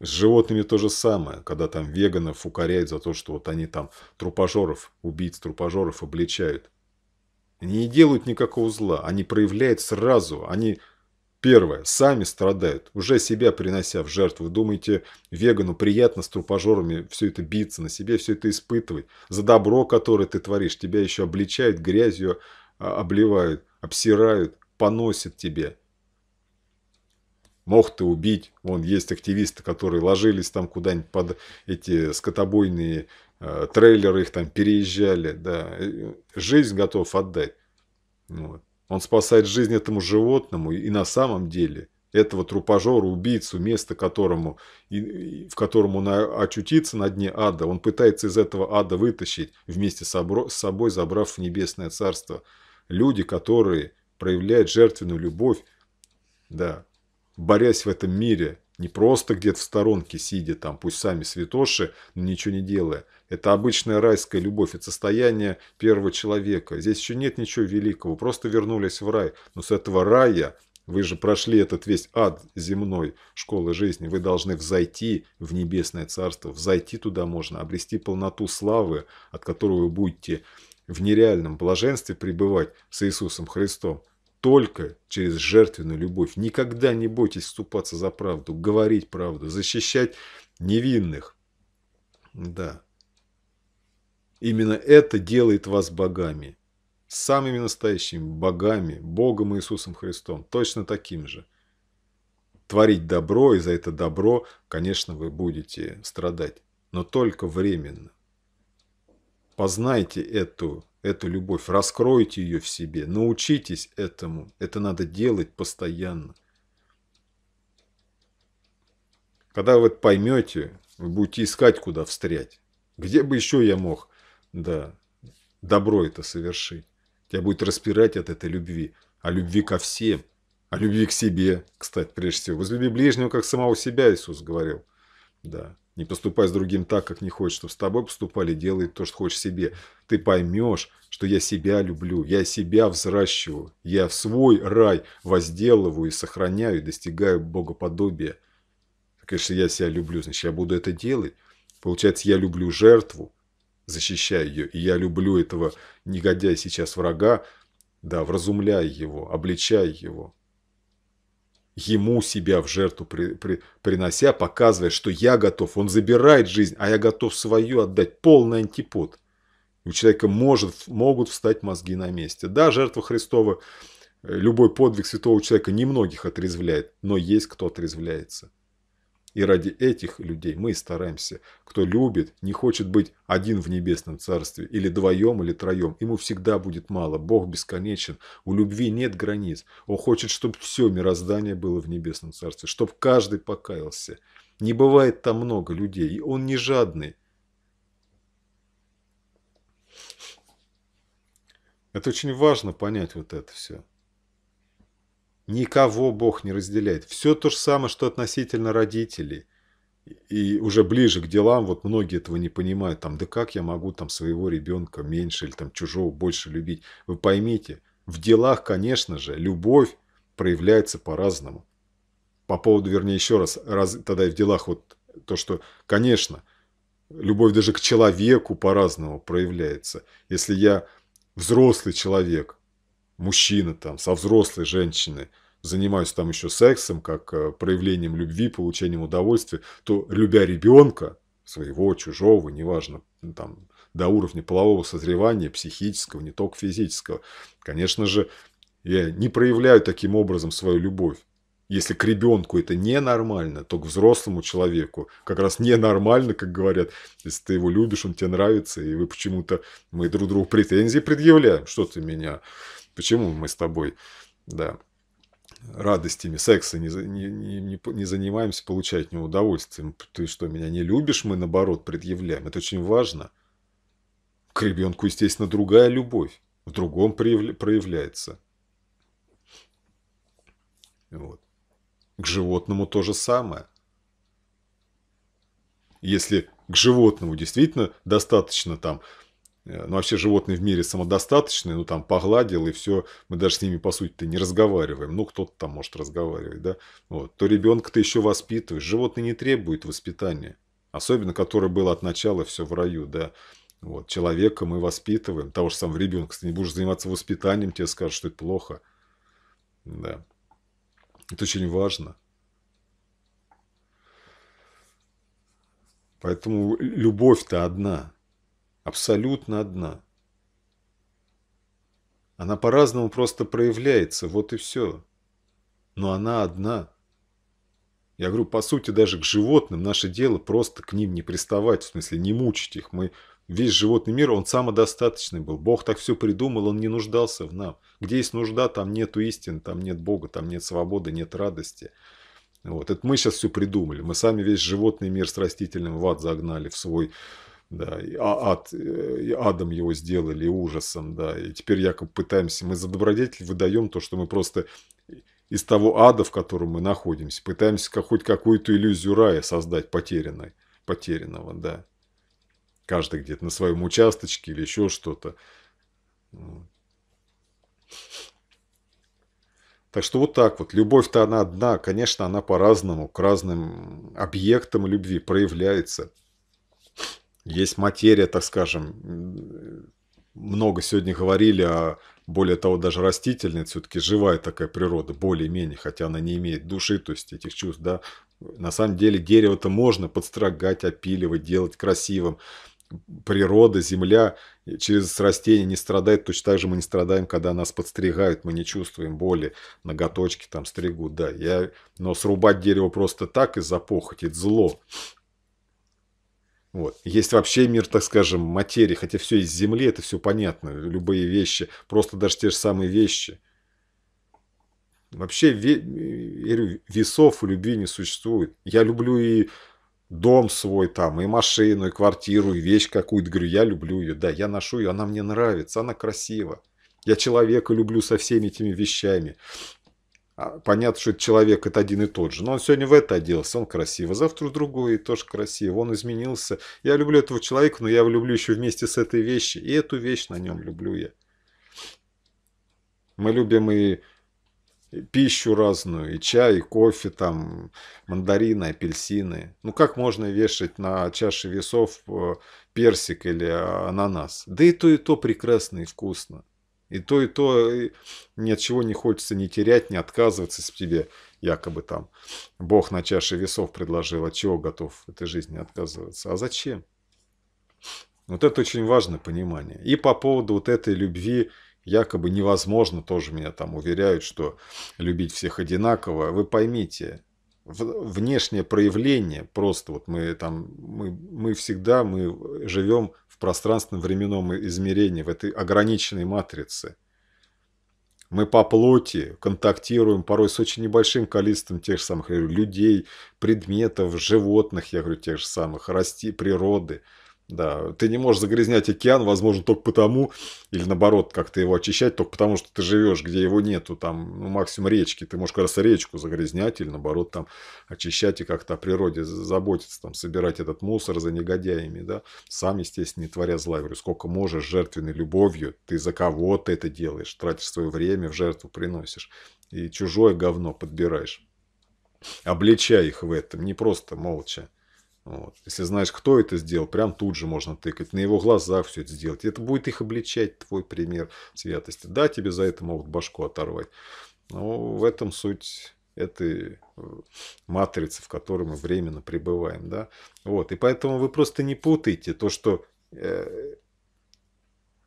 Speaker 1: С животными то же самое, когда там веганов укоряют за то, что вот они там трупожоров убийц трупожоров обличают. Они не делают никакого зла, они проявляют сразу, они... Первое. Сами страдают, уже себя принося в жертву. думаете, вегану приятно с трупожорами все это биться, на себе все это испытывать. За добро, которое ты творишь, тебя еще обличают, грязью а, обливают, обсирают, поносят тебе. Мог ты убить. Вон есть активисты, которые ложились там куда-нибудь под эти скотобойные Э, трейлеры их там переезжали, да, жизнь готов отдать. Ну вот. Он спасает жизнь этому животному, и на самом деле этого трупожора, убийцу, место которому, и, и, в котором он очутится на дне ада, он пытается из этого ада вытащить, вместе с, обро, с собой забрав в небесное царство. Люди, которые проявляют жертвенную любовь, да, борясь в этом мире, не просто где-то в сторонке сидя там, пусть сами святоши, но ничего не делая, это обычная райская любовь, это состояние первого человека. Здесь еще нет ничего великого, просто вернулись в рай. Но с этого рая вы же прошли этот весь ад земной школы жизни. Вы должны взойти в небесное царство. Взойти туда можно, обрести полноту славы, от которой вы будете в нереальном блаженстве пребывать с Иисусом Христом. Только через жертвенную любовь. Никогда не бойтесь вступаться за правду, говорить правду, защищать невинных. Да. Именно это делает вас богами. Самыми настоящими богами, Богом Иисусом Христом, точно таким же. Творить добро, и за это добро, конечно, вы будете страдать, но только временно. Познайте эту, эту любовь, раскройте ее в себе, научитесь этому. Это надо делать постоянно. Когда вы поймете, вы будете искать, куда встрять. Где бы еще я мог да, добро это совершить. Тебя будет распирать от этой любви, а любви ко всем, а любви к себе, кстати, прежде всего. Возлюби ближнего, как самого себя, Иисус говорил. Да. Не поступай с другим так, как не хочешь, чтобы с тобой поступали, делай то, что хочешь себе. Ты поймешь, что я себя люблю, я себя взращиваю, я в свой рай возделываю и сохраняю, и достигаю богоподобия. Конечно, я себя люблю, значит, я буду это делать. Получается, я люблю жертву, защищая ее. И я люблю этого негодяя сейчас врага, да, вразумляя его, обличая его. Ему себя в жертву при, при, принося, показывая, что я готов. Он забирает жизнь, а я готов свою отдать. Полный антипод. У человека может, могут встать мозги на месте. Да, жертва Христова, э, любой подвиг святого человека немногих отрезвляет, но есть кто отрезвляется. И ради этих людей мы и стараемся. Кто любит, не хочет быть один в небесном царстве, или двоем, или троем. Ему всегда будет мало. Бог бесконечен. У любви нет границ. Он хочет, чтобы все мироздание было в небесном царстве, чтобы каждый покаялся. Не бывает там много людей, и он не жадный. Это очень важно понять вот это все. Никого Бог не разделяет. Все то же самое, что относительно родителей. И уже ближе к делам, вот многие этого не понимают. Там, да как я могу там своего ребенка меньше или там чужого больше любить? Вы поймите, в делах, конечно же, любовь проявляется по-разному. По поводу, вернее, еще раз, раз, тогда и в делах вот то, что, конечно, любовь даже к человеку по-разному проявляется. Если я взрослый человек – мужчины там со взрослой женщиной, занимаюсь там еще сексом, как э, проявлением любви, получением удовольствия, то любя ребенка, своего, чужого, неважно, там, до уровня полового созревания, психического, не только физического, конечно же, я не проявляю таким образом свою любовь. Если к ребенку это ненормально, то к взрослому человеку как раз ненормально, как говорят. Если ты его любишь, он тебе нравится, и вы почему-то, мы друг другу претензии предъявляем, что ты меня Почему мы с тобой, да, радостями секса не, не, не, не занимаемся, получать от него удовольствие? Ты что, меня не любишь? Мы, наоборот, предъявляем. Это очень важно. К ребенку, естественно, другая любовь. В другом проявляется. Вот. К животному то же самое. Если к животному действительно достаточно там Э, ну, вообще животные в мире самодостаточные, ну, там, погладил и все, мы даже с ними, по сути-то, не разговариваем. Ну, кто-то там может разговаривать, да? Вот. То ребенка ты еще воспитываешь. Животные не требуют воспитания. Особенно, которое было от начала все в раю, да? Вот. Человека мы воспитываем. Того же самого ребенка. ты не будешь заниматься воспитанием, тебе скажут, что это плохо. Да. Это очень важно. Поэтому любовь-то одна – Абсолютно одна. Она по-разному просто проявляется, вот и все. Но она одна. Я говорю, по сути, даже к животным наше дело просто к ним не приставать, в смысле не мучить их. Мы Весь животный мир, он самодостаточный был. Бог так все придумал, он не нуждался в нам. Где есть нужда, там нет истины, там нет Бога, там нет свободы, нет радости. Вот. Это мы сейчас все придумали. Мы сами весь животный мир с растительным в ад загнали в свой да, и а, ад, э, и адом его сделали, и ужасом, да, и теперь якобы пытаемся, мы за добродетель выдаем то, что мы просто из того ада, в котором мы находимся, пытаемся хоть какую-то иллюзию рая создать потерянной, потерянного, да. Каждый где-то на своем участочке или еще что-то. Так что вот так вот. Любовь-то она одна. Конечно, она по-разному, к разным объектам любви проявляется есть материя, так скажем. Много сегодня говорили о, а более того, даже растительная, все-таки живая такая природа, более-менее, хотя она не имеет души, то есть этих чувств, да. На самом деле дерево-то можно подстрогать, опиливать, делать красивым. Природа, земля через растения не страдает, точно так же мы не страдаем, когда нас подстригают, мы не чувствуем боли, ноготочки там стригут, да. Я... Но срубать дерево просто так из-за похоти, это зло. Вот. Есть вообще мир, так скажем, материи, хотя все из Земли, это все понятно, любые вещи, просто даже те же самые вещи. Вообще э, весов у любви не существует. Я люблю и дом свой там, и машину, и квартиру, и вещь какую-то. Говорю, я люблю ее, да, я ношу ее, она мне нравится, она красива. Я человека люблю со всеми этими вещами. А, понятно, что человек это один и тот же. Но он сегодня в это оделся, он красиво, завтра в другое, тоже красиво. Он изменился. Я люблю этого человека, но я его люблю еще вместе с этой вещью. И эту вещь на нем люблю я. Мы любим и пищу разную, и чай, и кофе, там, мандарины, апельсины. Ну как можно вешать на чаше весов э, персик или ананас? Да и то, и то прекрасно и вкусно. И то, и то и э, ни от чего не хочется не терять, не отказываться с тебе, якобы там. Бог на чаше весов предложил, от чего готов в этой жизни отказываться. А зачем? Вот это очень важное понимание. И по поводу вот этой любви якобы невозможно, тоже меня там уверяют, что любить всех одинаково. Вы поймите, внешнее проявление просто вот мы там мы мы всегда мы живем пространственно-временном измерении, в этой ограниченной матрице. Мы по плоти контактируем порой с очень небольшим количеством тех же самых говорю, людей, предметов, животных, я говорю, тех же самых, расти, природы – да, ты не можешь загрязнять океан, возможно, только потому, или наоборот, как-то его очищать, только потому, что ты живешь, где его нету, там ну, максимум речки. Ты можешь как раз речку загрязнять или наоборот там очищать и как-то о природе заботиться, там собирать этот мусор за негодяями, да. Сам, естественно, не творя зла. говорю, сколько можешь жертвенной любовью, ты за кого-то это делаешь, тратишь свое время, в жертву приносишь. И чужое говно подбираешь. Обличай их в этом, не просто молча. Вот. Если знаешь, кто это сделал, прям тут же можно тыкать, на его глазах все это сделать. Это будет их обличать, твой пример святости. Да, тебе за это могут башку оторвать. Но в этом суть этой э, матрицы, в которой мы временно пребываем. Да? Вот. И поэтому вы просто не путайте то, что э,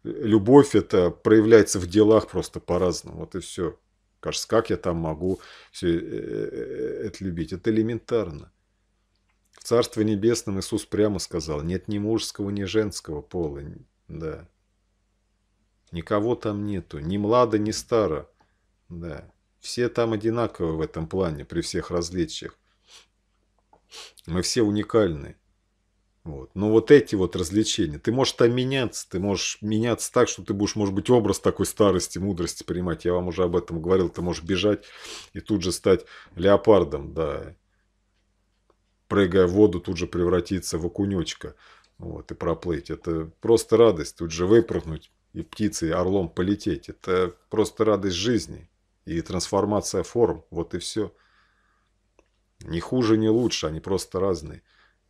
Speaker 1: любовь это проявляется в делах просто по-разному. Вот и все. Кажется, как я там могу все э, это любить? Это элементарно. В Царстве Небесном Иисус прямо сказал, нет ни мужского, ни женского пола. Да. Никого там нету, ни млада, ни стара. Да. Все там одинаковы в этом плане, при всех различиях. Мы все уникальны. Вот. Но вот эти вот развлечения, ты можешь там меняться, ты можешь меняться так, что ты будешь, может быть, образ такой старости, мудрости принимать. Я вам уже об этом говорил, ты можешь бежать и тут же стать леопардом, да прыгая в воду, тут же превратиться в окунечка вот, и проплыть. Это просто радость тут же выпрыгнуть и птицей, и орлом полететь. Это просто радость жизни и трансформация форм. Вот и все. Ни хуже, ни лучше, они просто разные.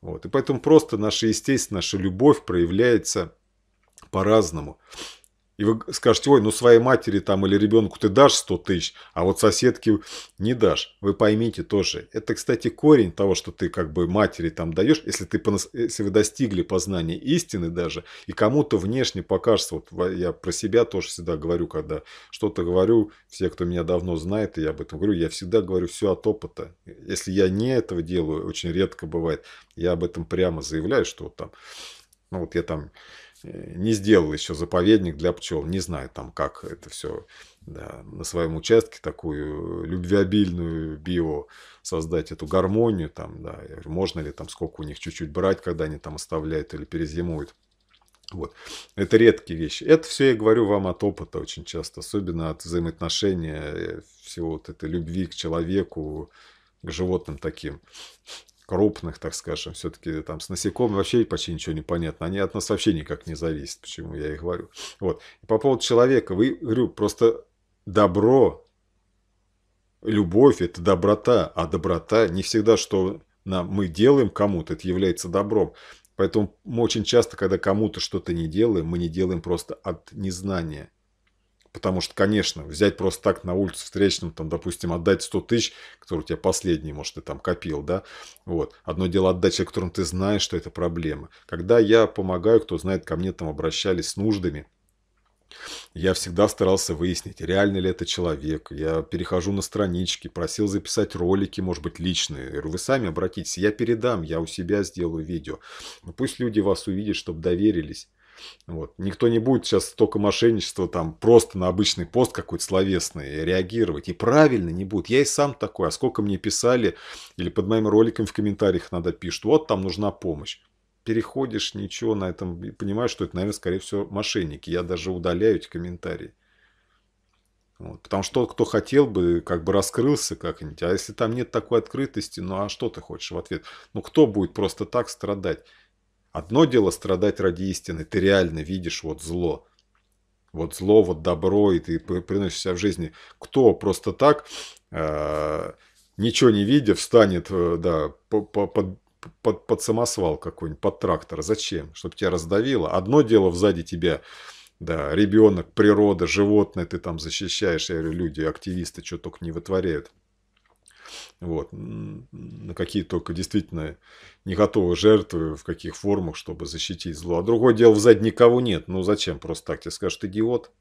Speaker 1: Вот. И поэтому просто наша естественность, наша любовь проявляется по-разному. И вы скажете, ой, ну своей матери там или ребенку ты дашь 100 тысяч, а вот соседке не дашь. Вы поймите тоже. Это, кстати, корень того, что ты как бы матери там даешь, если, ты, если вы достигли познания истины даже, и кому-то внешне покажется, вот я про себя тоже всегда говорю, когда что-то говорю, все, кто меня давно знает, и я об этом говорю, я всегда говорю все от опыта. Если я не этого делаю, очень редко бывает, я об этом прямо заявляю, что вот там, ну вот я там не сделал еще заповедник для пчел, не знаю там, как это все да, на своем участке такую любвеобильную био создать эту гармонию там, да, можно ли там сколько у них чуть-чуть брать, когда они там оставляют или перезимуют. Вот. Это редкие вещи. Это все я говорю вам от опыта очень часто, особенно от взаимоотношения, э, всего вот этой любви к человеку, к животным таким крупных, так скажем, все-таки там с насекомыми вообще почти ничего не понятно. Они от нас вообще никак не зависят, почему я и говорю. Вот. И по поводу человека, вы, говорю, просто добро, любовь – это доброта, а доброта не всегда, что нам, мы делаем кому-то, это является добром. Поэтому мы очень часто, когда кому-то что-то не делаем, мы не делаем просто от незнания. Потому что, конечно, взять просто так на улицу встречным, там, допустим, отдать 100 тысяч, которые у тебя последние, может, ты там копил, да, вот. Одно дело отдать человеку, которым ты знаешь, что это проблема. Когда я помогаю, кто знает, ко мне там обращались с нуждами, я всегда старался выяснить, реально ли это человек. Я перехожу на странички, просил записать ролики, может быть, личные. Я говорю, вы сами обратитесь, я передам, я у себя сделаю видео. Но ну, пусть люди вас увидят, чтобы доверились. Вот. Никто не будет сейчас столько мошенничества там просто на обычный пост какой-то словесный реагировать. И правильно не будет. Я и сам такой. А сколько мне писали или под моим роликом в комментариях надо пишут. Вот там нужна помощь. Переходишь, ничего на этом. Понимаешь, что это, наверное, скорее всего, мошенники. Я даже удаляю эти комментарии. Вот. Потому что тот, кто хотел бы, как бы раскрылся как-нибудь. А если там нет такой открытости, ну а что ты хочешь в ответ? Ну кто будет просто так страдать? Одно дело страдать ради истины, ты реально видишь вот зло. Вот зло, вот добро, и ты приносишься в жизни. Кто просто так, э, ничего не видя, встанет э, да, под, под, под самосвал какой-нибудь, под трактор. Зачем? Чтобы тебя раздавило. Одно дело сзади тебя, да, ребенок, природа, животное ты там защищаешь. Я говорю, люди, активисты, что только не вытворяют. Вот. На какие только действительно не готовы жертвы, в каких формах, чтобы защитить зло. А другое дело, в зад никого нет. Ну зачем просто так тебе скажут, идиот?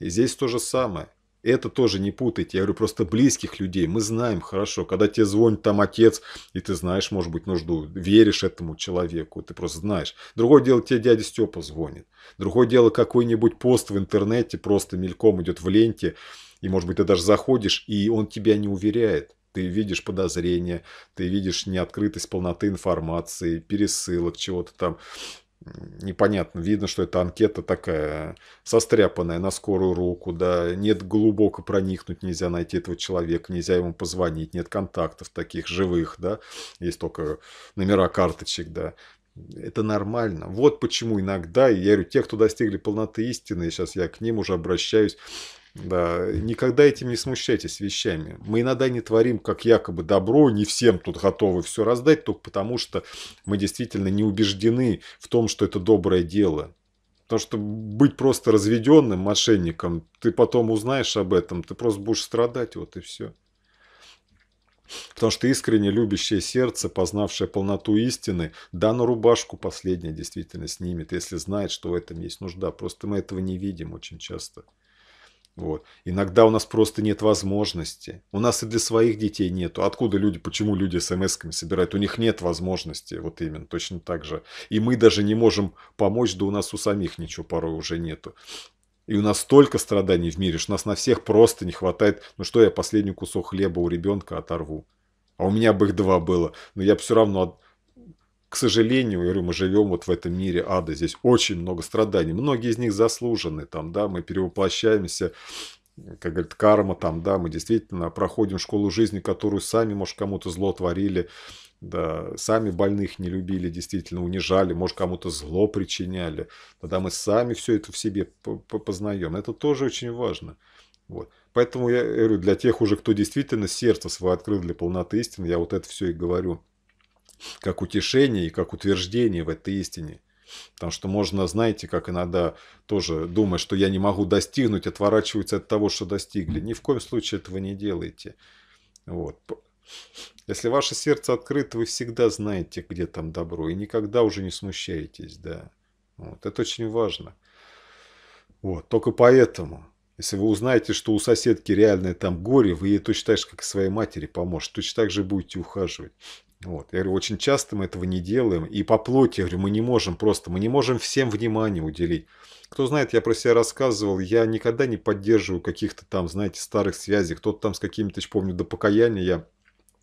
Speaker 1: И здесь то же самое. Это тоже не путайте. Я говорю, просто близких людей мы знаем хорошо. Когда тебе звонит там отец, и ты знаешь, может быть, нужду, веришь этому человеку, ты просто знаешь. Другое дело, тебе дядя Степа звонит. Другое дело, какой-нибудь пост в интернете просто мельком идет в ленте, и, может быть, ты даже заходишь, и он тебя не уверяет. Ты видишь подозрения, ты видишь неоткрытость полноты информации, пересылок чего-то там. Непонятно, видно, что эта анкета такая состряпанная на скорую руку, да, нет глубоко проникнуть, нельзя найти этого человека, нельзя ему позвонить, нет контактов таких живых, да, есть только номера карточек, да, это нормально. Вот почему иногда, и я говорю, те, кто достигли полноты истины, сейчас я к ним уже обращаюсь, да, никогда этим не смущайтесь вещами. Мы иногда не творим как якобы добро, не всем тут готовы все раздать, только потому что мы действительно не убеждены в том, что это доброе дело. Потому что быть просто разведенным мошенником, ты потом узнаешь об этом, ты просто будешь страдать, вот и все. Потому что искренне любящее сердце, познавшее полноту истины, да, на рубашку последнее действительно снимет, если знает, что в этом есть нужда. Просто мы этого не видим очень часто. Вот. Иногда у нас просто нет возможности. У нас и для своих детей нету. Откуда люди, почему люди смс-ками собирают? У них нет возможности, вот именно, точно так же. И мы даже не можем помочь, да у нас у самих ничего порой уже нету. И у нас столько страданий в мире, что нас на всех просто не хватает. Ну что я последний кусок хлеба у ребенка оторву? А у меня бы их два было. Но я бы все равно к сожалению, я говорю, мы живем вот в этом мире ада, здесь очень много страданий, многие из них заслужены, там, да, мы перевоплощаемся, как говорят, карма, там, да, мы действительно проходим школу жизни, которую сами, может, кому-то зло творили, да, сами больных не любили, действительно унижали, может, кому-то зло причиняли, тогда мы сами все это в себе познаем, это тоже очень важно, вот. Поэтому я говорю, для тех уже, кто действительно сердце свое открыл для полноты истины, я вот это все и говорю – как утешение и как утверждение в этой истине. Потому что можно, знаете, как иногда тоже думать, что я не могу достигнуть, отворачиваются от того, что достигли. Ни в коем случае этого не делайте. Вот. Если ваше сердце открыто, вы всегда знаете, где там добро, и никогда уже не смущаетесь, да. Вот. Это очень важно. Вот. Только поэтому, если вы узнаете, что у соседки реальное там горе, вы ей точно так же, как и своей матери, поможете. Точно так же будете ухаживать. Вот. Я говорю, очень часто мы этого не делаем. И по плоти, я говорю, мы не можем просто, мы не можем всем внимание уделить. Кто знает, я про себя рассказывал, я никогда не поддерживаю каких-то там, знаете, старых связей. Кто-то там с какими-то, помню, до покаяния я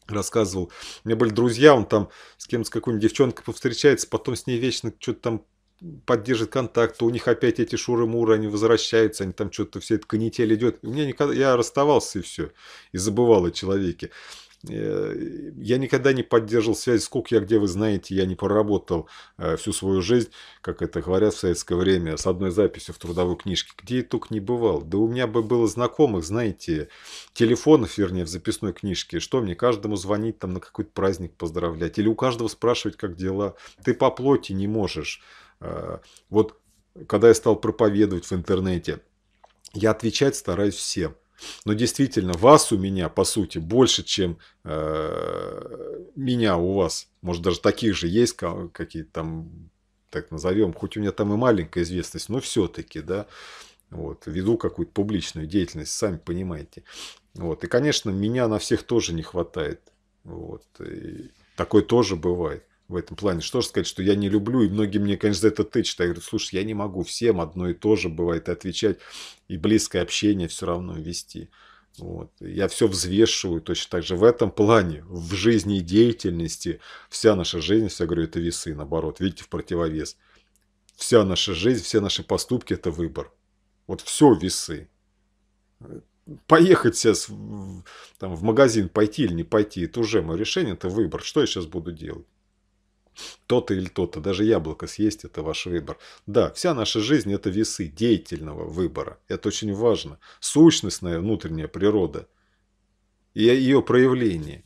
Speaker 1: рассказывал. У меня были друзья, он там с кем-то, с какой-нибудь девчонкой повстречается, потом с ней вечно что-то там поддержит контакт, то у них опять эти шуры-муры, они возвращаются, они там что-то, все это канитель идет. У меня никогда, я расставался и все, и забывал о человеке. Э, я никогда не поддерживал связь, сколько я где, вы знаете, я не поработал э, всю свою жизнь, как это говорят в советское время, с одной записью в трудовой книжке. Где я только не бывал. Да у меня бы было знакомых, знаете, телефонов, вернее, в записной книжке. Что мне, каждому звонить там на какой-то праздник поздравлять? Или у каждого спрашивать, как дела? Ты по плоти не можешь. Э, вот когда я стал проповедовать в интернете, я отвечать стараюсь всем – но действительно, вас у меня, по сути, больше, чем э, меня у вас. Может, даже таких же есть какие там, так назовем. Хоть у меня там и маленькая известность, но все-таки, да. Вот, веду какую-то публичную деятельность, сами понимаете. Вот, и, конечно, меня на всех тоже не хватает. Вот, и такое тоже бывает в этом плане. Что же сказать, что я не люблю, и многие мне, конечно, за это тычут. Я говорю, слушай, я не могу всем одно и то же бывает отвечать, и близкое общение все равно вести. Вот. Я все взвешиваю точно так же. В этом плане, в жизни и деятельности, вся наша жизнь, Все говорю, это весы, наоборот, видите, в противовес. Вся наша жизнь, все наши поступки – это выбор. Вот все весы. Поехать сейчас в, там, в магазин, пойти или не пойти – это уже мое решение, это выбор. Что я сейчас буду делать? То-то или то-то, даже яблоко съесть – это ваш выбор. Да, вся наша жизнь – это весы деятельного выбора. Это очень важно. Сущностная внутренняя природа и ее проявление.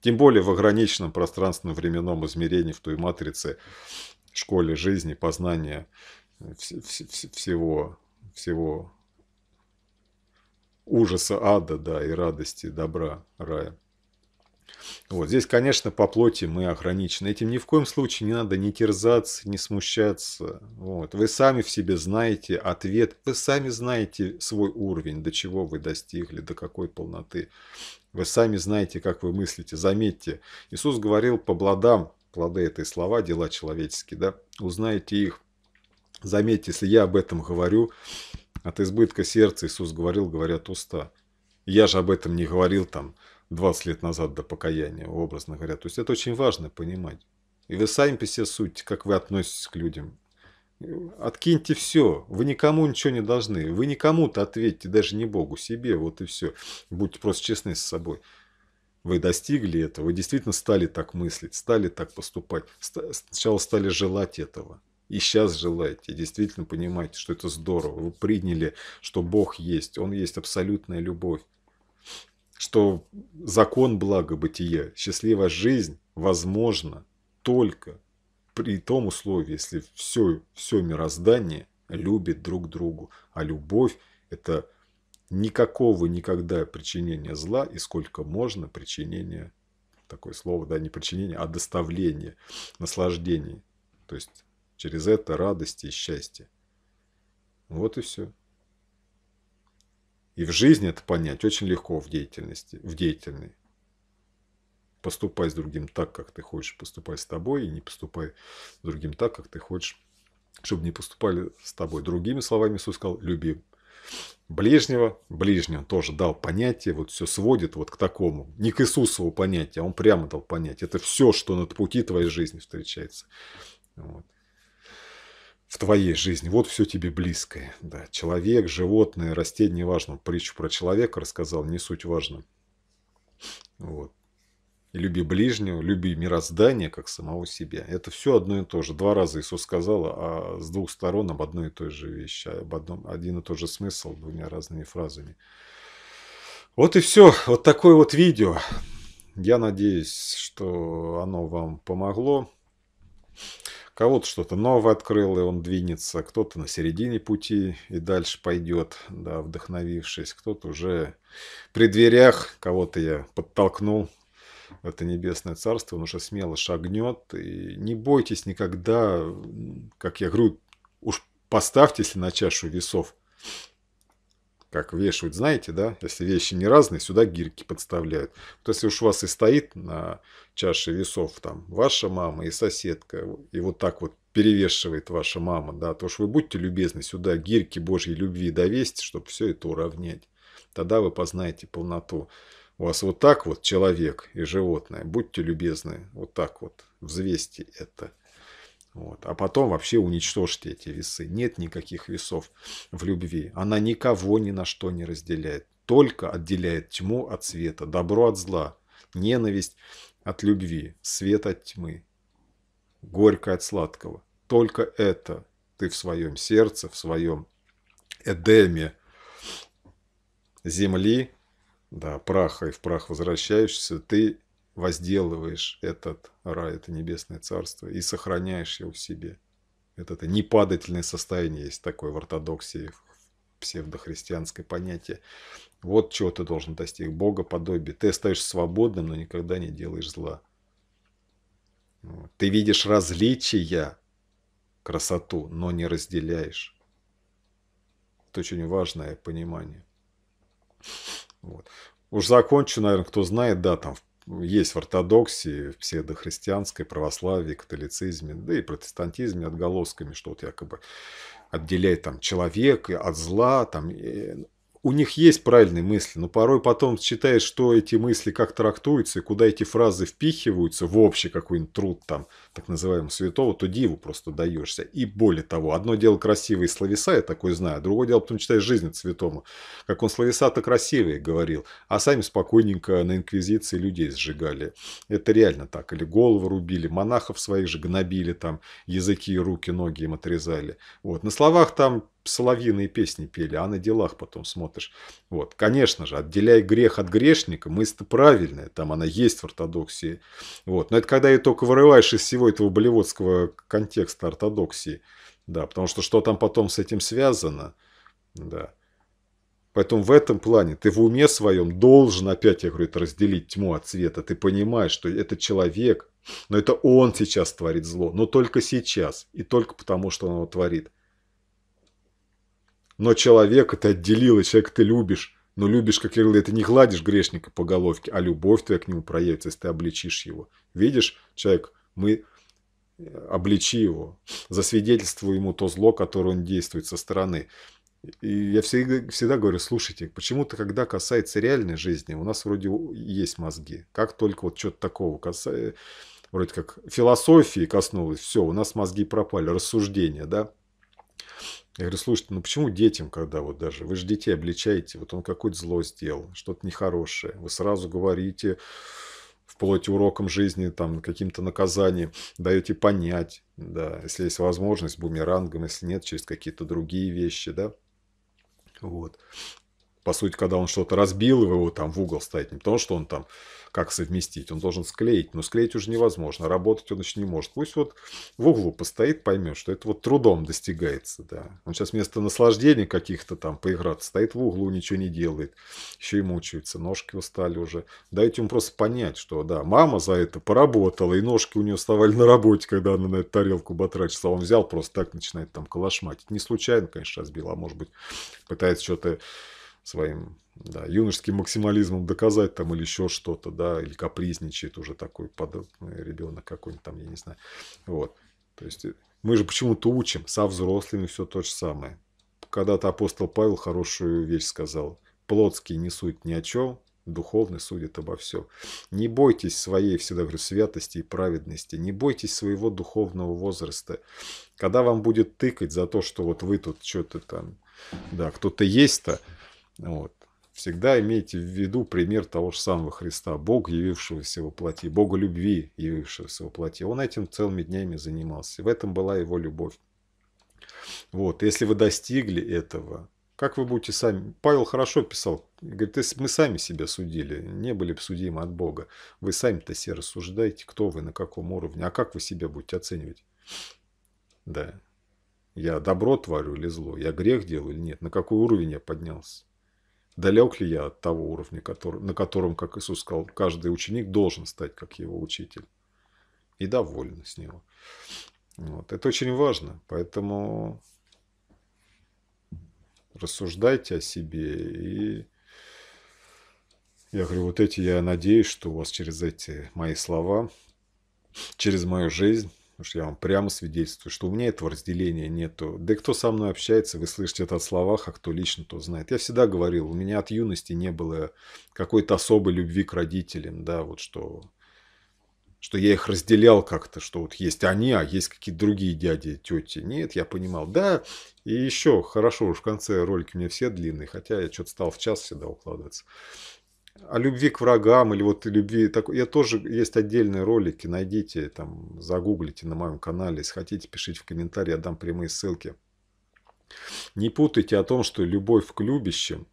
Speaker 1: Тем более в ограниченном пространственном временном измерении в той матрице, школе жизни, познания э, всего, всего ужаса ада, да, и радости, добра, рая. Вот здесь, конечно, по плоти мы ограничены. Этим ни в коем случае не надо не терзаться, не смущаться. Вот. Вы сами в себе знаете ответ, вы сами знаете свой уровень, до чего вы достигли, до какой полноты. Вы сами знаете, как вы мыслите. Заметьте, Иисус говорил по плодам, плоды этой слова, дела человеческие, да, узнаете их. Заметьте, если я об этом говорю, от избытка сердца Иисус говорил, говорят уста. Я же об этом не говорил там 20 лет назад до покаяния, образно говоря. То есть это очень важно понимать. И вы сами по себе суть, как вы относитесь к людям. Откиньте все, вы никому ничего не должны, вы никому-то ответьте, даже не Богу, себе, вот и все. Будьте просто честны с собой. Вы достигли этого, вы действительно стали так мыслить, стали так поступать, сначала стали желать этого. И сейчас желаете, действительно понимаете, что это здорово. Вы приняли, что Бог есть, Он есть абсолютная любовь что закон блага бытия, счастливая жизнь возможна только при том условии, если все, все мироздание любит друг другу. А любовь – это никакого никогда причинения зла и сколько можно причинения, такое слово, да, не причинения, а доставления, наслаждений. То есть через это радости и счастье. Вот и все. И в жизни это понять очень легко в деятельности, в деятельной. Поступай с другим так, как ты хочешь, поступать с тобой, и не поступай с другим так, как ты хочешь, чтобы не поступали с тобой. Другими словами Иисус сказал, люби ближнего, ближнего тоже дал понятие, вот все сводит вот к такому, не к Иисусову понятию, а он прямо дал понятие. Это все, что на пути твоей жизни встречается. Вот в твоей жизни. Вот все тебе близкое. Да. Человек, животное, растение, важно. Притчу про человека рассказал, не суть важно. Вот. И люби ближнего, люби мироздание, как самого себя. Это все одно и то же. Два раза Иисус сказал, а с двух сторон об одной и той же вещи, об одном, один и тот же смысл двумя разными фразами. Вот и все. Вот такое вот видео. Я надеюсь, что оно вам помогло. Кого-то что-то новое открыл, и он двинется. Кто-то на середине пути и дальше пойдет, да, вдохновившись. Кто-то уже при дверях, кого-то я подтолкнул в это небесное царство, он уже смело шагнет. И не бойтесь никогда, как я говорю, уж поставьте, если на чашу весов, как вешают, знаете, да? Если вещи не разные, сюда гирьки подставляют. Вот если уж у вас и стоит на чаше весов там ваша мама и соседка, и вот так вот перевешивает ваша мама, да, то уж вы будьте любезны сюда гирьки Божьей любви довести, чтобы все это уравнять. Тогда вы познаете полноту. У вас вот так вот человек и животное. Будьте любезны, вот так вот взвесьте это. Вот. А потом вообще уничтожьте эти весы. Нет никаких весов в любви. Она никого ни на что не разделяет. Только отделяет тьму от света, добро от зла, ненависть от любви, свет от тьмы, горькое от сладкого. Только это ты в своем сердце, в своем Эдеме земли, да, праха и в прах возвращаешься, ты возделываешь этот рай, это небесное царство, и сохраняешь его в себе. Это, это непадательное состояние, есть такое в ортодоксии, в псевдохристианское понятие. Вот чего ты должен достичь, Бога подобие. Ты остаешься свободным, но никогда не делаешь зла. Ты видишь различия, красоту, но не разделяешь. Это очень важное понимание. Вот. Уж закончу, наверное, кто знает, да, там в есть в ортодоксии, в псевдохристианской, православии, католицизме, да и протестантизме отголосками, что вот якобы отделяет там человека от зла, там у них есть правильные мысли, но порой потом считаешь, что эти мысли как трактуются и куда эти фразы впихиваются в общий какой-нибудь труд там, так называемого святого, то диву просто даешься. И более того, одно дело красивые словеса, я такое знаю, а другое дело, потом читаешь жизнь святому, как он словеса-то красивые говорил, а сами спокойненько на инквизиции людей сжигали. Это реально так. Или головы рубили, монахов своих же гнобили там, языки, руки, ноги им отрезали. Вот. На словах там соловьиные песни пели, а на делах потом смотришь. Вот, конечно же, отделяй грех от грешника, мысль-то правильная, там она есть в ортодоксии. Вот, но это когда ее только вырываешь из всего этого болеводского контекста ортодоксии. Да, потому что что там потом с этим связано, да. Поэтому в этом плане ты в уме своем должен, опять я говорю, это разделить тьму от света. Ты понимаешь, что это человек, но это он сейчас творит зло, но только сейчас и только потому, что он его творит. Но человека ты отделила, человека ты любишь. Но любишь, как я говорил, ты не гладишь грешника по головке, а любовь твоя к нему проявится, если ты обличишь его. Видишь, человек, мы э, обличи его, засвидетельствуй ему то зло, которое он действует со стороны. И я всегда, всегда говорю, слушайте, почему-то, когда касается реальной жизни, у нас вроде есть мозги. Как только вот что-то такого касается, э, вроде как философии коснулось, все, у нас мозги пропали, рассуждения, да? Я говорю, слушайте, ну почему детям, когда вот даже, вы же детей обличаете, вот он какое-то зло сделал, что-то нехорошее, вы сразу говорите, вплоть уроком жизни, там, каким-то наказанием, даете понять, да, если есть возможность, бумерангом, если нет, через какие-то другие вещи, да, вот. По сути, когда он что-то разбил, его, его там в угол ставить, не потому что он там как совместить, он должен склеить, но склеить уже невозможно, работать он еще не может. Пусть вот в углу постоит, поймет, что это вот трудом достигается, да. Он сейчас вместо наслаждения каких-то там поиграться, стоит в углу, ничего не делает, еще и мучается, ножки устали уже. Дайте ему просто понять, что да, мама за это поработала, и ножки у нее вставали на работе, когда она на эту тарелку батрачила, он взял просто так начинает там калашматить. Не случайно, конечно, разбил, а может быть пытается что-то своим да, юношеским максимализмом доказать там или еще что-то, да, или капризничает уже такой подобный э, ребенок какой-нибудь там, я не знаю. Вот. То есть э, мы же почему-то учим со взрослыми все то же самое. Когда-то апостол Павел хорошую вещь сказал. Плотский не суть ни о чем, духовный судит обо всем. Не бойтесь своей всегда говорю, святости и праведности, не бойтесь своего духовного возраста. Когда вам будет тыкать за то, что вот вы тут что-то там, да, кто-то есть-то, вот. Всегда имейте в виду пример того же самого Христа, Бог, явившегося во плоти, Бога любви, явившегося во плоти. Он этим целыми днями занимался. В этом была его любовь. Вот. Если вы достигли этого, как вы будете сами... Павел хорошо писал, говорит, если мы сами себя судили, не были бы судимы от Бога, вы сами-то себе рассуждаете, кто вы, на каком уровне, а как вы себя будете оценивать? Да. Я добро творю или зло? Я грех делаю или нет? На какой уровень я поднялся? далек ли я от того уровня, который, на котором, как Иисус сказал, каждый ученик должен стать как его учитель. И довольны с него. Вот. Это очень важно. Поэтому рассуждайте о себе. И я говорю, вот эти, я надеюсь, что у вас через эти мои слова, через мою жизнь Потому что я вам прямо свидетельствую, что у меня этого разделения нету. Да и кто со мной общается, вы слышите это от словах, а кто лично, то знает. Я всегда говорил, у меня от юности не было какой-то особой любви к родителям, да, вот что что я их разделял как-то, что вот есть они, а есть какие-то другие дяди, тети. Нет, я понимал. Да, и еще хорошо, уж в конце ролики у меня все длинные, хотя я что-то стал в час всегда укладываться о любви к врагам или вот любви такой. Я тоже есть отдельные ролики, найдите, там, загуглите на моем канале, если хотите, пишите в комментарии, я дам прямые ссылки. Не путайте о том, что любовь к любящим,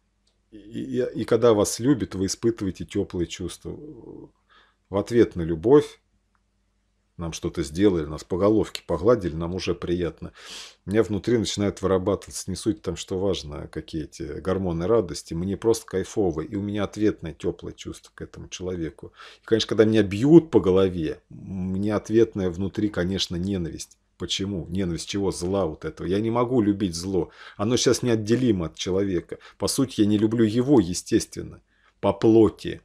Speaker 1: и, и, и когда вас любят, вы испытываете теплые чувства. В ответ на любовь нам что-то сделали, нас по головке погладили, нам уже приятно. У меня внутри начинает вырабатываться, не суть там, что важно, какие эти гормоны радости, мне просто кайфово, и у меня ответное теплое чувство к этому человеку. И, конечно, когда меня бьют по голове, мне ответная внутри, конечно, ненависть. Почему? Ненависть чего? Зла вот этого. Я не могу любить зло. Оно сейчас неотделимо от человека. По сути, я не люблю его, естественно, по плоти.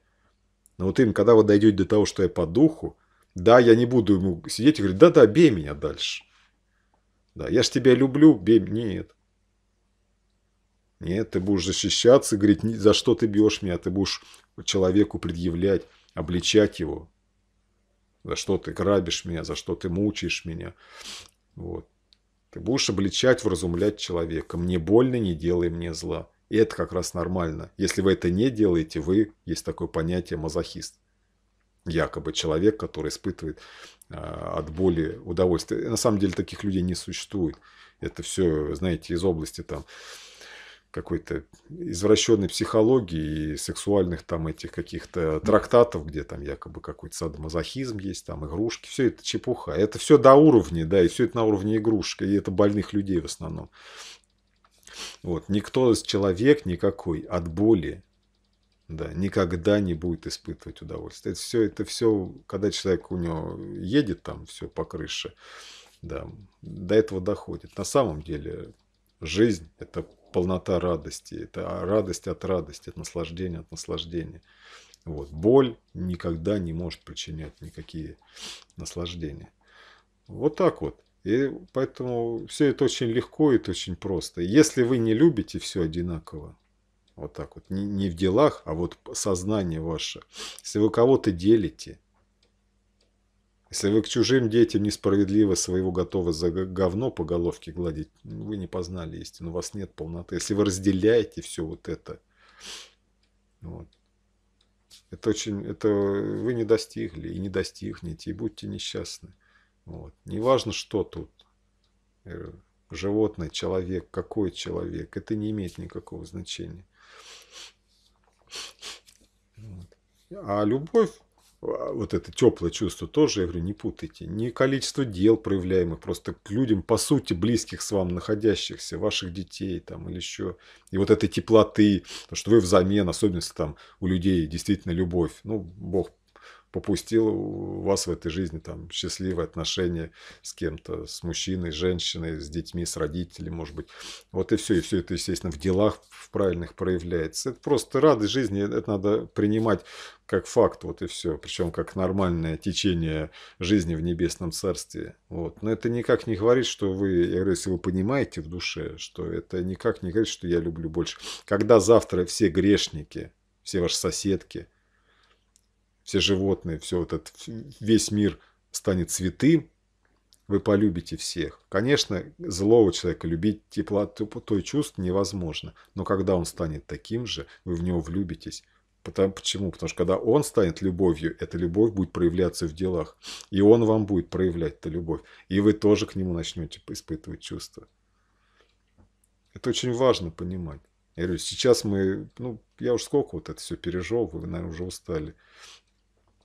Speaker 1: Но вот им когда вы дойдете до того, что я по духу, да, я не буду ему сидеть и говорить, да-да, бей меня дальше. Да, я ж тебя люблю, бей Нет. Нет, ты будешь защищаться, говорить, за что ты бьешь меня, ты будешь человеку предъявлять, обличать его. За что ты грабишь меня, за что ты мучаешь меня. Вот. Ты будешь обличать, вразумлять человека. Мне больно, не делай мне зла. И это как раз нормально. Если вы это не делаете, вы, есть такое понятие мазохист якобы человек, который испытывает э, от боли удовольствие. На самом деле таких людей не существует. Это все, знаете, из области там какой-то извращенной психологии и сексуальных там этих каких-то трактатов, где там якобы какой-то садомазохизм есть, там игрушки, все это чепуха. Это все до уровня, да, и все это на уровне игрушек, и это больных людей в основном. Вот, никто из человек никакой от боли да, никогда не будет испытывать удовольствие. Это все, это все, когда человек у него едет там все по крыше, да, до этого доходит. На самом деле жизнь – это полнота радости, это радость от радости, от наслаждения от наслаждения. Вот. Боль никогда не может причинять никакие наслаждения. Вот так вот. И поэтому все это очень легко, это очень просто. Если вы не любите все одинаково, вот так вот. Не, не в делах, а вот сознание ваше. Если вы кого-то делите, если вы к чужим детям несправедливо своего готовы за говно по головке гладить, ну, вы не познали истину, у вас нет полноты. Если вы разделяете все вот это, вот, это очень, это вы не достигли и не достигнете, и будьте несчастны. Вот. Неважно, что тут, э, животное, человек, какой человек, это не имеет никакого значения. А любовь, а, вот это теплое чувство тоже, я говорю, не путайте. Не количество дел проявляемых, просто к людям, по сути, близких с вами находящихся, ваших детей там или еще. И вот этой теплоты, то, что вы взамен, особенно если там у людей действительно любовь. Ну, Бог попустил у вас в этой жизни там счастливые отношения с кем-то, с мужчиной, с женщиной, с детьми, с родителями, может быть. Вот и все. И все это, естественно, в делах в правильных проявляется. Это просто радость жизни, э, это надо принимать как факт, вот и все. Причем как нормальное течение жизни в небесном царстве. Вот. Но это никак не говорит, что вы, я говорю, если вы понимаете в душе, что это никак не говорит, что я люблю больше. Когда завтра все грешники, все ваши соседки – все животные, все этот, весь мир станет святым, вы полюбите всех. Конечно, злого человека любить теплоту, той чувств невозможно, но когда он станет таким же, вы в него влюбитесь. Потому, почему? Потому что когда он станет любовью, эта любовь будет проявляться в делах. И он вам будет проявлять эту любовь. И вы тоже к нему начнете испытывать чувства. Это очень важно понимать. Я говорю, сейчас мы, ну, я уже сколько вот это все пережил, вы, наверное, уже устали.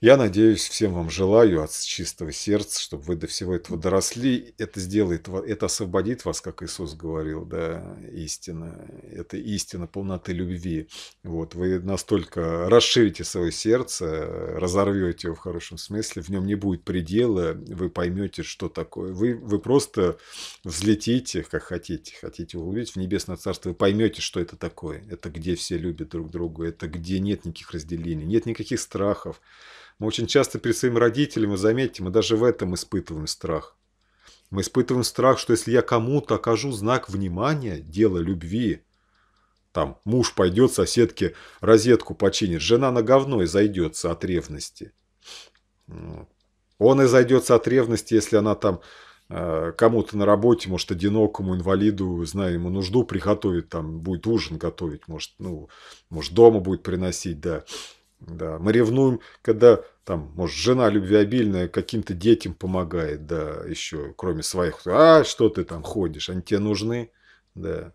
Speaker 1: Я надеюсь, всем вам желаю от чистого сердца, чтобы вы до всего этого доросли. Это сделает, это освободит вас, как Иисус говорил, да, истина. Это истина полноты любви. Вот, вы настолько расширите свое сердце, разорвете его в хорошем смысле, в нем не будет предела, вы поймете, что такое. Вы, вы просто взлетите, как хотите, хотите увидеть в небесное царство, вы поймете, что это такое. Это где все любят друг друга, это где нет никаких разделений, нет никаких страхов. Мы очень часто перед своими родителями, заметьте, мы даже в этом испытываем страх. Мы испытываем страх, что если я кому-то окажу знак внимания, дело любви, там муж пойдет соседке розетку починит, жена на говно и зайдется от ревности. Он и зайдется от ревности, если она там э, кому-то на работе, может, одинокому инвалиду, знаю, ему нужду приготовить, там, будет ужин готовить, может, ну, может, дома будет приносить, да. Да, мы ревнуем, когда там, может, жена любвеобильная каким-то детям помогает, да, еще, кроме своих. А, что ты там ходишь, они тебе нужны, да.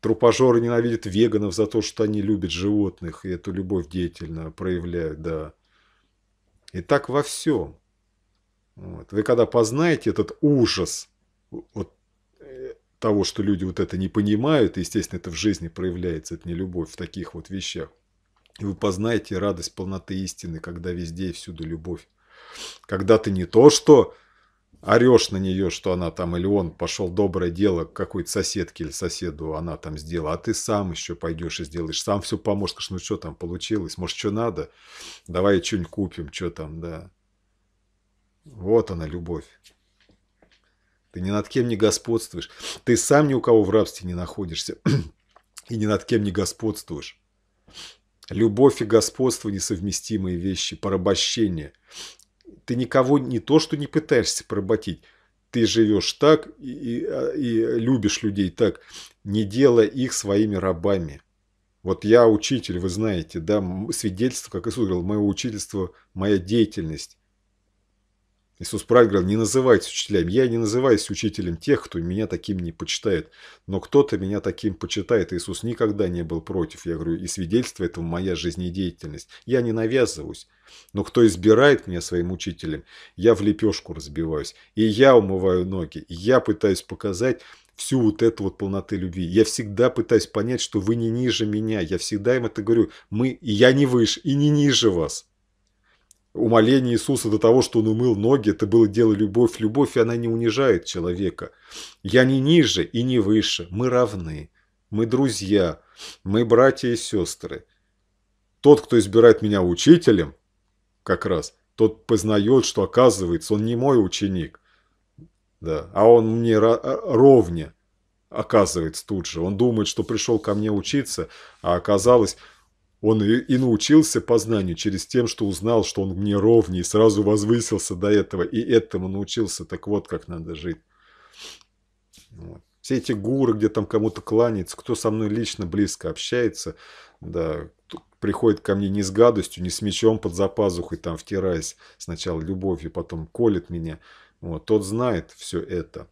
Speaker 1: Трупожоры ненавидят веганов за то, что они любят животных и эту любовь деятельно проявляют, да. И так во всем. Вот. Вы когда познаете этот ужас вот, э, того, что люди вот это не понимают, естественно, это в жизни проявляется, это не любовь в таких вот вещах, и вы познаете радость полноты истины, когда везде и всюду любовь. Когда ты не то, что орешь на нее, что она там или он пошел доброе дело к какой-то соседке или соседу, она там сделала, а ты сам еще пойдешь и сделаешь, сам все поможешь, скажешь, ну что там получилось, может, что надо, давай что-нибудь купим, что там, да. Вот она, любовь. Ты ни над кем не господствуешь, ты сам ни у кого в рабстве не находишься (clears throat) и ни над кем не господствуешь. Любовь и господство – несовместимые вещи, порабощение. Ты никого не то, что не пытаешься поработить, ты живешь так и, и, а, и любишь людей так, не делая их своими рабами. Вот я учитель, вы знаете, да, свидетельство, как Иисус говорил, мое учительство, моя деятельность. Иисус Прайд говорил, не называйте учителям. Я не называюсь учителем тех, кто меня таким не почитает. Но кто-то меня таким почитает. Иисус никогда не был против. Я говорю, и свидетельство этого моя жизнедеятельность. Я не навязываюсь. Но кто избирает меня своим учителем, я в лепешку разбиваюсь. И я умываю ноги. я пытаюсь показать, всю вот эту вот полноты любви. Я всегда пытаюсь понять, что вы не ниже меня. Я всегда им это говорю. Мы, и я не выше, и не ниже вас умоление Иисуса до того, что он умыл ноги, это было дело любовь. Любовь, и она не унижает человека. Я не ниже и не выше. Мы равны. Мы друзья. Мы братья и сестры. Тот, кто избирает меня учителем, как раз, тот познает, что оказывается, он не мой ученик. Да, а он мне э, ровня оказывается тут же. Он думает, что пришел ко мне учиться, а оказалось, он и, и научился познанию через тем, что узнал, что он мне ровнее, сразу возвысился до этого, и этому научился, так вот как надо жить. Вот. Все эти гуры, где там кому-то кланяется, кто со мной лично близко общается, да, приходит ко мне не с гадостью, не с мечом под запазухой, там втираясь сначала любовью, потом колет меня, вот, тот знает все это.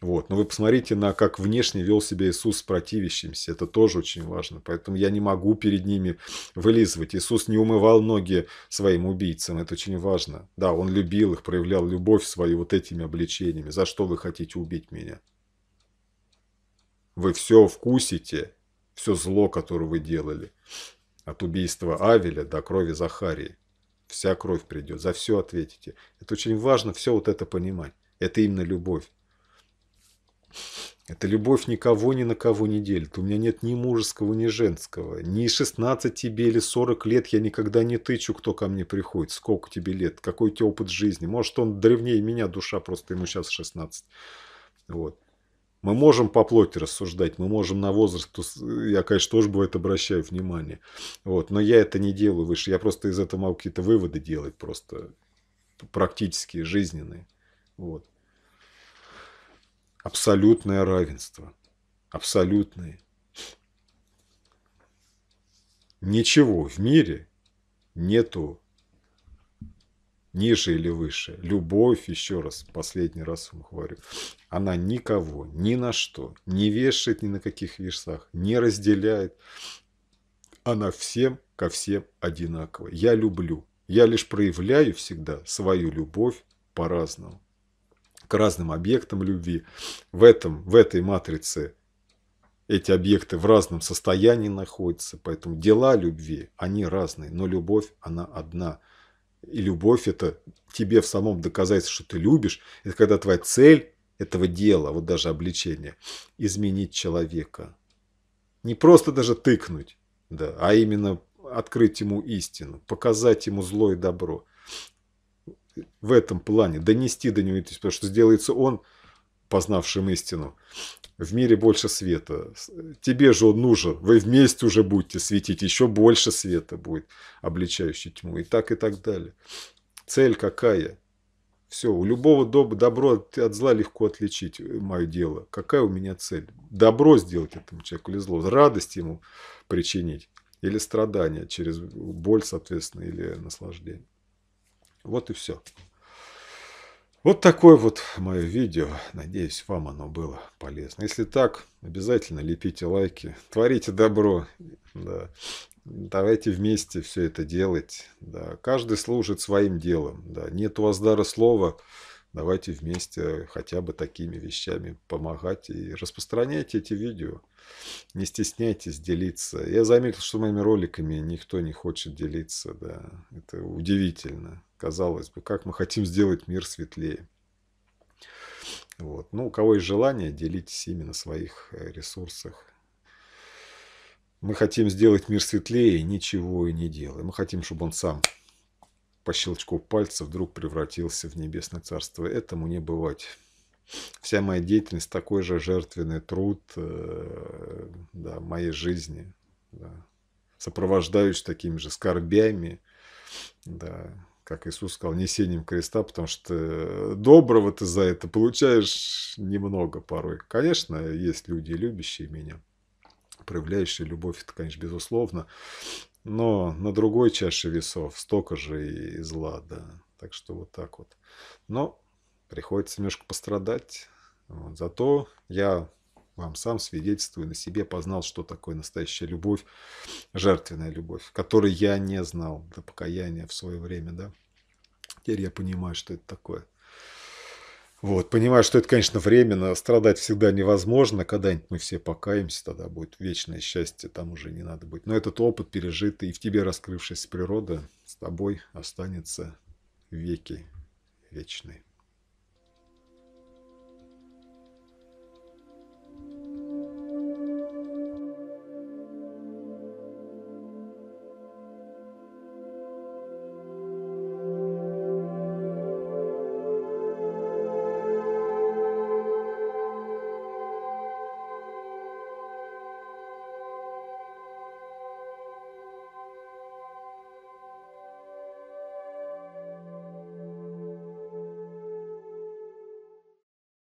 Speaker 1: Вот. Но вы посмотрите на как внешне вел себя Иисус с противящимся. Это тоже очень важно. Поэтому я не могу перед ними вылизывать. Иисус не умывал ноги своим убийцам. Это очень важно. Да, он любил их, проявлял любовь свою вот этими обличениями. За что вы хотите убить меня? Вы все вкусите, все зло, которое вы делали. От убийства Авеля до крови Захарии. Вся кровь придет, за все ответите. Это очень важно, все вот это понимать. Это именно любовь. Это любовь никого ни на кого не делит. У меня нет ни мужеского, ни женского. Ни 16 тебе или 40 лет я никогда не тычу, кто ко мне приходит. Сколько тебе лет, какой у тебя опыт жизни. Может, он древнее меня, душа, просто ему сейчас 16. Вот. Мы можем по плоти рассуждать, мы можем на возраст, я, конечно, тоже бывает обращаю внимание. Вот. Но я это не делаю выше, я просто из этого могу какие-то выводы делать просто практические, жизненные. Вот абсолютное равенство. Абсолютное. Ничего в мире нету ниже или выше. Любовь, еще раз, последний раз вам говорю, она никого, ни на что, не вешает ни на каких весах, не разделяет. Она всем ко всем одинакова. Я люблю. Я лишь проявляю всегда свою любовь по-разному к разным объектам любви. В, этом, в этой матрице эти объекты в разном состоянии находятся, поэтому дела любви, они разные, но любовь, она одна. И любовь – это тебе в самом доказательство, что ты любишь, это когда твоя цель этого дела, вот даже обличение, изменить человека. Не просто даже тыкнуть, да, а именно открыть ему истину, показать ему зло и добро – в этом плане, донести до него, потому что сделается он, познавшим истину, в мире больше света. Тебе же он нужен. Вы вместе уже будете светить. Еще больше света будет, обличающий тьму. И так, и так далее. Цель какая? Все, у любого доб добро от зла легко отличить э, мое дело. Какая у меня цель? Добро сделать этому человеку или зло? Радость ему причинить? Или страдания через боль, соответственно, или наслаждение? Вот и все. Вот такое вот мое видео. Надеюсь, вам оно было полезно. Если так, обязательно лепите лайки, творите добро. Да. Давайте вместе все это делать. Да. Каждый служит своим делом. Да. Нет у вас дара слова. Давайте вместе хотя бы такими вещами помогать и распространяйте эти видео. Не стесняйтесь делиться. Я заметил, что моими роликами никто не хочет делиться. Да. Это удивительно. Казалось бы, как мы хотим сделать мир светлее. Вот. Ну, у кого есть желание, делитесь именно на своих э, ресурсах. Мы хотим сделать мир светлее, ничего и не делаем. Мы хотим, чтобы он сам по щелчку пальца вдруг превратился в небесное царство. Этому не бывать. Вся моя деятельность, такой же жертвенный труд э, да, моей жизни. Да. Сопровождаюсь такими же скорбями, да, как Иисус сказал, несением креста, потому что э, доброго ты за это получаешь немного порой. Конечно, есть люди, любящие меня, проявляющие любовь, это, конечно, безусловно, но на другой чаше весов столько же и зла, да. Так что вот так вот. Но приходится немножко пострадать. Вот. Зато я вам сам свидетельствую, на себе познал, что такое настоящая любовь, жертвенная любовь, которой я не знал до покаяния в свое время, да. Теперь я понимаю, что это такое. Вот, понимаю, что это, конечно, временно, страдать всегда невозможно, когда-нибудь мы все покаемся, тогда будет вечное счастье, там уже не надо быть. Но этот опыт пережитый и в тебе раскрывшаяся природа с тобой останется веки вечные.